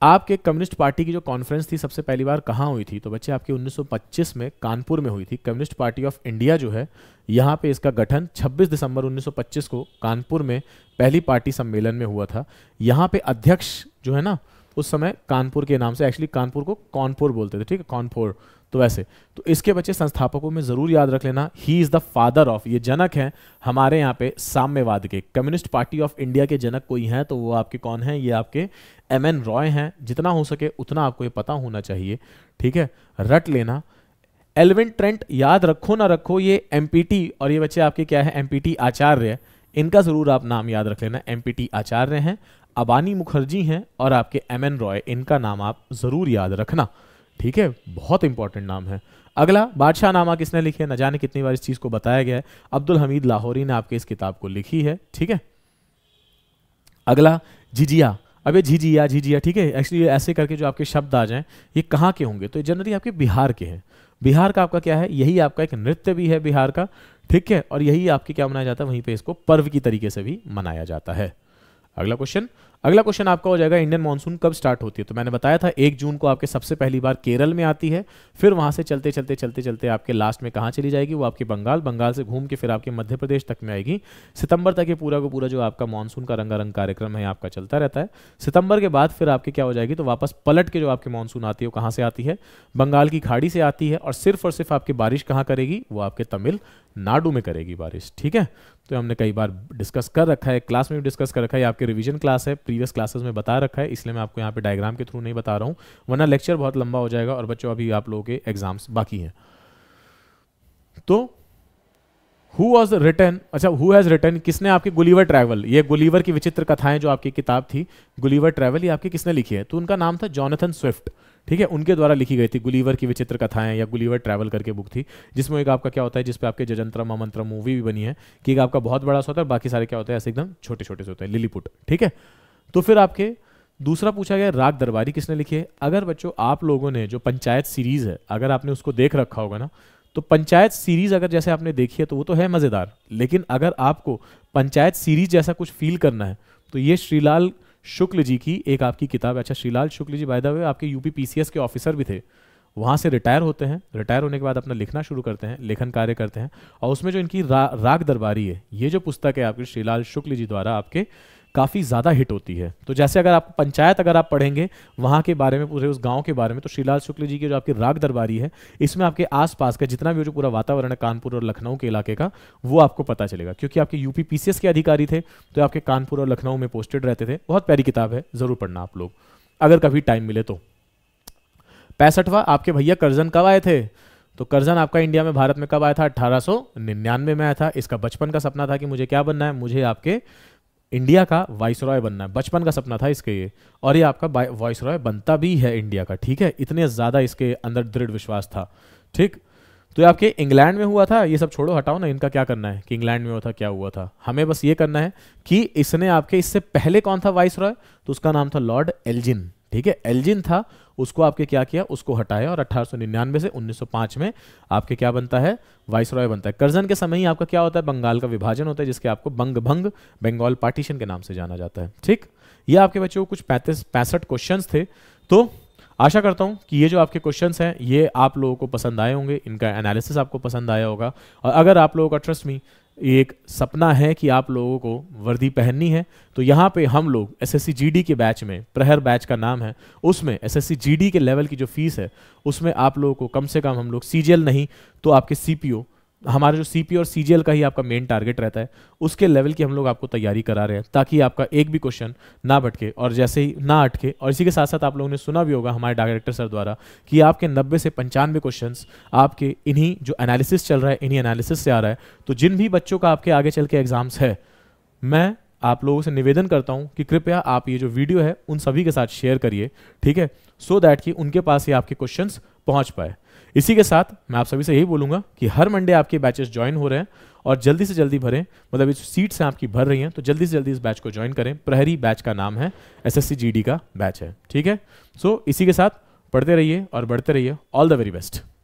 आपके कम्युनिस्ट पार्टी की जो कॉन्फ्रेंस थी सबसे पहली बार कहाँ हुई थी तो बच्चे आपके 1925 में कानपुर में हुई थी कम्युनिस्ट पार्टी ऑफ इंडिया जो है यहाँ पे इसका गठन 26 दिसंबर 1925 को कानपुर में पहली पार्टी सम्मेलन में हुआ था यहाँ पे अध्यक्ष जो है ना उस समय कानपुर के नाम से एक्चुअली कानपुर को कानपुर बोलते थे ठीक है कानपुर तो वैसे तो इसके बच्चे संस्थापकों में ज़रूर याद रख लेना he is the father of ये जनक हैं हमारे यहाँ पे साम्यवाद के कम्युनिस्ट पार्टी ऑफ इंडिया के जनक कोई हैं तो वो आपके कौन हैं ये आपके एम एन रॉय हैं जितना हो सके उतना आपको ये पता होना चाहिए ठीक है रट लेना एलविन ट्रेंट याद रखो ना रखो ये एम और ये बच्चे आपके क्या है एम आचार्य इनका ज़रूर आप नाम याद रख लेना एम आचार्य हैं अबानी मुखर्जी हैं और आपके एम एन रॉय इनका नाम आप ज़रूर याद रखना ठीक है बहुत इंपॉर्टेंट नाम है अगला बादशाह नामा किसने लिखे न जाने कितनी बार इस चीज को बताया गया है अब्दुल हमीद लाहौरी ने आपके इस किताब को लिखी है ठीक है अगला झिझिया अब ये झिझिया झिझिया ठीक है एक्चुअली ऐसे करके जो आपके शब्द आ जाएं ये कहाँ के होंगे तो जनरली आपके बिहार के हैं बिहार का आपका क्या है यही आपका एक नृत्य भी है बिहार का ठीक है और यही आपके क्या मनाया जाता है वहीं पे इसको पर्व की तरीके से भी मनाया जाता है अगला क्वेश्चन अगला क्वेश्चन आपका हो जाएगा इंडियन मानसून कब स्टार्ट होती है तो मैंने बताया था एक जून को आपके सबसे पहली बार केरल में आती है फिर वहां से चलते चलते चलते चलते आपके लास्ट में कहाँ चली जाएगी वो आपके बंगाल बंगाल से घूम के फिर आपके मध्य प्रदेश तक में आएगी सितंबर तक ये पूरा को पूरा जो आपका मानसून का रंगारंग कार्यक्रम है आपका चलता रहता है सितंबर के बाद फिर आपके क्या हो जाएगी तो वापस पलट के जो आपके मानसून आती है वो कहाँ से आती है बंगाल की खाड़ी से आती है और सिर्फ और सिर्फ आपकी बारिश कहाँ करेगी वो आपके तमिल नाडु में करेगी बारिश ठीक है तो हमने कई बार डिस्कस कर रखा है क्लास में भी डिस्कस कर रखा है आपके रिविजन क्लास है प्रीवियस क्लासेस में बता रखा है इसलिए मैं आपको यहाँ पे डायग्राम के थ्रू नहीं बता रहा हूँ वरना लेक्चर बहुत लंबा हो जाएगा और बच्चों अभी आप लोगों के एग्जाम्स बाकी हैं तो हु वॉज रिटर्न अच्छा हु हैज़ रिटर्न किसने आपके गुलीवर ट्रैवल ये गुलीवर की विचित्र कथाएं जो आपकी किताब थी गुलीवर ट्रैवल ये आपकी किसने लिखी है तो उनका नाम था जॉनथन स्विफ्ट ठीक है उनके द्वारा लिखी गई थी गुलीवर की विचित्र कथाएं या गुलीवर ट्रैवल करके बुक थी जिसमें एक आपका क्या होता है जिसपे आपके जजंत्र मंत्र मूवी भी बनी है कि एक आपका बहुत बड़ा सा होता है बाकी सारे क्या होते हैं ऐसे एकदम छोटे छोटे से होते हैं लिलीपुट ठीक है तो फिर आपके दूसरा पूछा गया राग दरबारी किसने लिखी है अगर बच्चों आप लोगों ने जो पंचायत सीरीज है अगर आपने उसको देख रखा होगा ना तो पंचायत सीरीज अगर जैसे आपने देखी है तो वो तो है मज़ेदार लेकिन अगर आपको पंचायत सीरीज जैसा कुछ फील करना है तो ये श्रीलाल शुक्ल जी की एक आपकी किताब है अच्छा Shrilal Shukla ji by the way आपके यूपी पीसीएस के ऑफिसर भी थे वहाँ से रिटायर होते हैं रिटायर होने के बाद अपना लिखना शुरू करते हैं लेखन कार्य करते हैं और उसमें जो इनकी रा, राग दरबारी है ये जो पुस्तक है आपकी श्रीलाल शुक्ल जी द्वारा आपके काफ़ी ज़्यादा हिट होती है तो जैसे अगर आप पंचायत अगर आप पढ़ेंगे वहां के बारे में पूरे उस गांव के बारे में तो श्रीलाल शुक्ल जी की जो आपकी राग दरबारी है इसमें आपके आसपास का जितना भी जो पूरा वातावरण है कानपुर और लखनऊ के इलाके का वो आपको पता चलेगा क्योंकि आपके यूपी पीसीएस के अधिकारी थे तो आपके कानपुर और लखनऊ में पोस्टेड रहते थे बहुत प्यारी किताब है ज़रूर पढ़ना आप लोग अगर कभी टाइम मिले तो पैंसठवा आपके भैया कर्जन कब आए थे तो कर्जन आपका इंडिया में भारत में कब आया था अट्ठारह में आया था इसका बचपन का सपना था कि मुझे क्या बनना है मुझे आपके इंडिया का वाइस रॉय बनना है बचपन का सपना था इसके ये और ये आपका वाइस रॉय बनता भी है इंडिया का ठीक है इतने ज़्यादा इसके अंदर दृढ़ विश्वास था ठीक तो ये आपके इंग्लैंड में हुआ था ये सब छोड़ो हटाओ ना इनका क्या करना है कि इंग्लैंड में हुआ था क्या हुआ था हमें बस ये करना है कि इसने आपके इससे पहले कौन था वाइस रॉय तो उसका नाम था लॉर्ड एलजिन ठीक है एल्जिन था उसको आपके क्या किया उसको हटाया और 1899 से 1905 में आपके क्या बनता है वाइस रॉय बनता है कर्जन के समय ही आपका क्या होता है बंगाल का विभाजन होता है जिसके आपको बंग भंग बंगाल पार्टीशन के नाम से जाना जाता है ठीक ये आपके बच्चों को कुछ पैंतीस पैंसठ क्वेश्चन थे तो आशा करता हूं कि ये जो आपके क्वेश्चंस हैं ये आप लोगों को पसंद आए होंगे इनका एनालिसिस आपको पसंद आया होगा और अगर आप लोगों का ट्रस्ट मी एक सपना है कि आप लोगों को वर्दी पहननी है तो यहाँ पे हम लोग एस एस के बैच में प्रहर बैच का नाम है उसमें एस एस के लेवल की जो फीस है उसमें आप लोगों को कम से कम हम लोग सी नहीं तो आपके सी हमारा जो सीपी और सीजीएल का ही आपका मेन टारगेट रहता है उसके लेवल की हम लोग आपको तैयारी करा रहे हैं ताकि आपका एक भी क्वेश्चन ना भटके और जैसे ही ना अटके और इसी के साथ साथ आप लोगों ने सुना भी होगा हमारे डायरेक्टर सर द्वारा कि आपके नब्बे से पंचानवे क्वेश्चन आपके इन्हीं जो एनालिसिस चल रहा है इन्हीं एनालिसिस से आ रहा है तो जिन भी बच्चों का आपके आगे चल के एग्जाम्स है मैं आप लोगों से निवेदन करता हूं कि कृपया आप ये जो वीडियो है उन सभी के साथ शेयर करिए ठीक है सो so दैट कि उनके पास ये आपके क्वेश्चंस पहुंच पाए इसी के साथ मैं आप सभी से यही बोलूंगा कि हर मंडे आपके बैचेस ज्वाइन हो रहे हैं और जल्दी से जल्दी भरें मतलब इस सीट से आपकी भर रही हैं तो जल्दी से जल्दी इस बैच को ज्वाइन करें प्रहरी बैच का नाम है एस एस का बैच है ठीक है सो so, इसी के साथ पढ़ते रहिए और बढ़ते रहिए ऑल द वेरी बेस्ट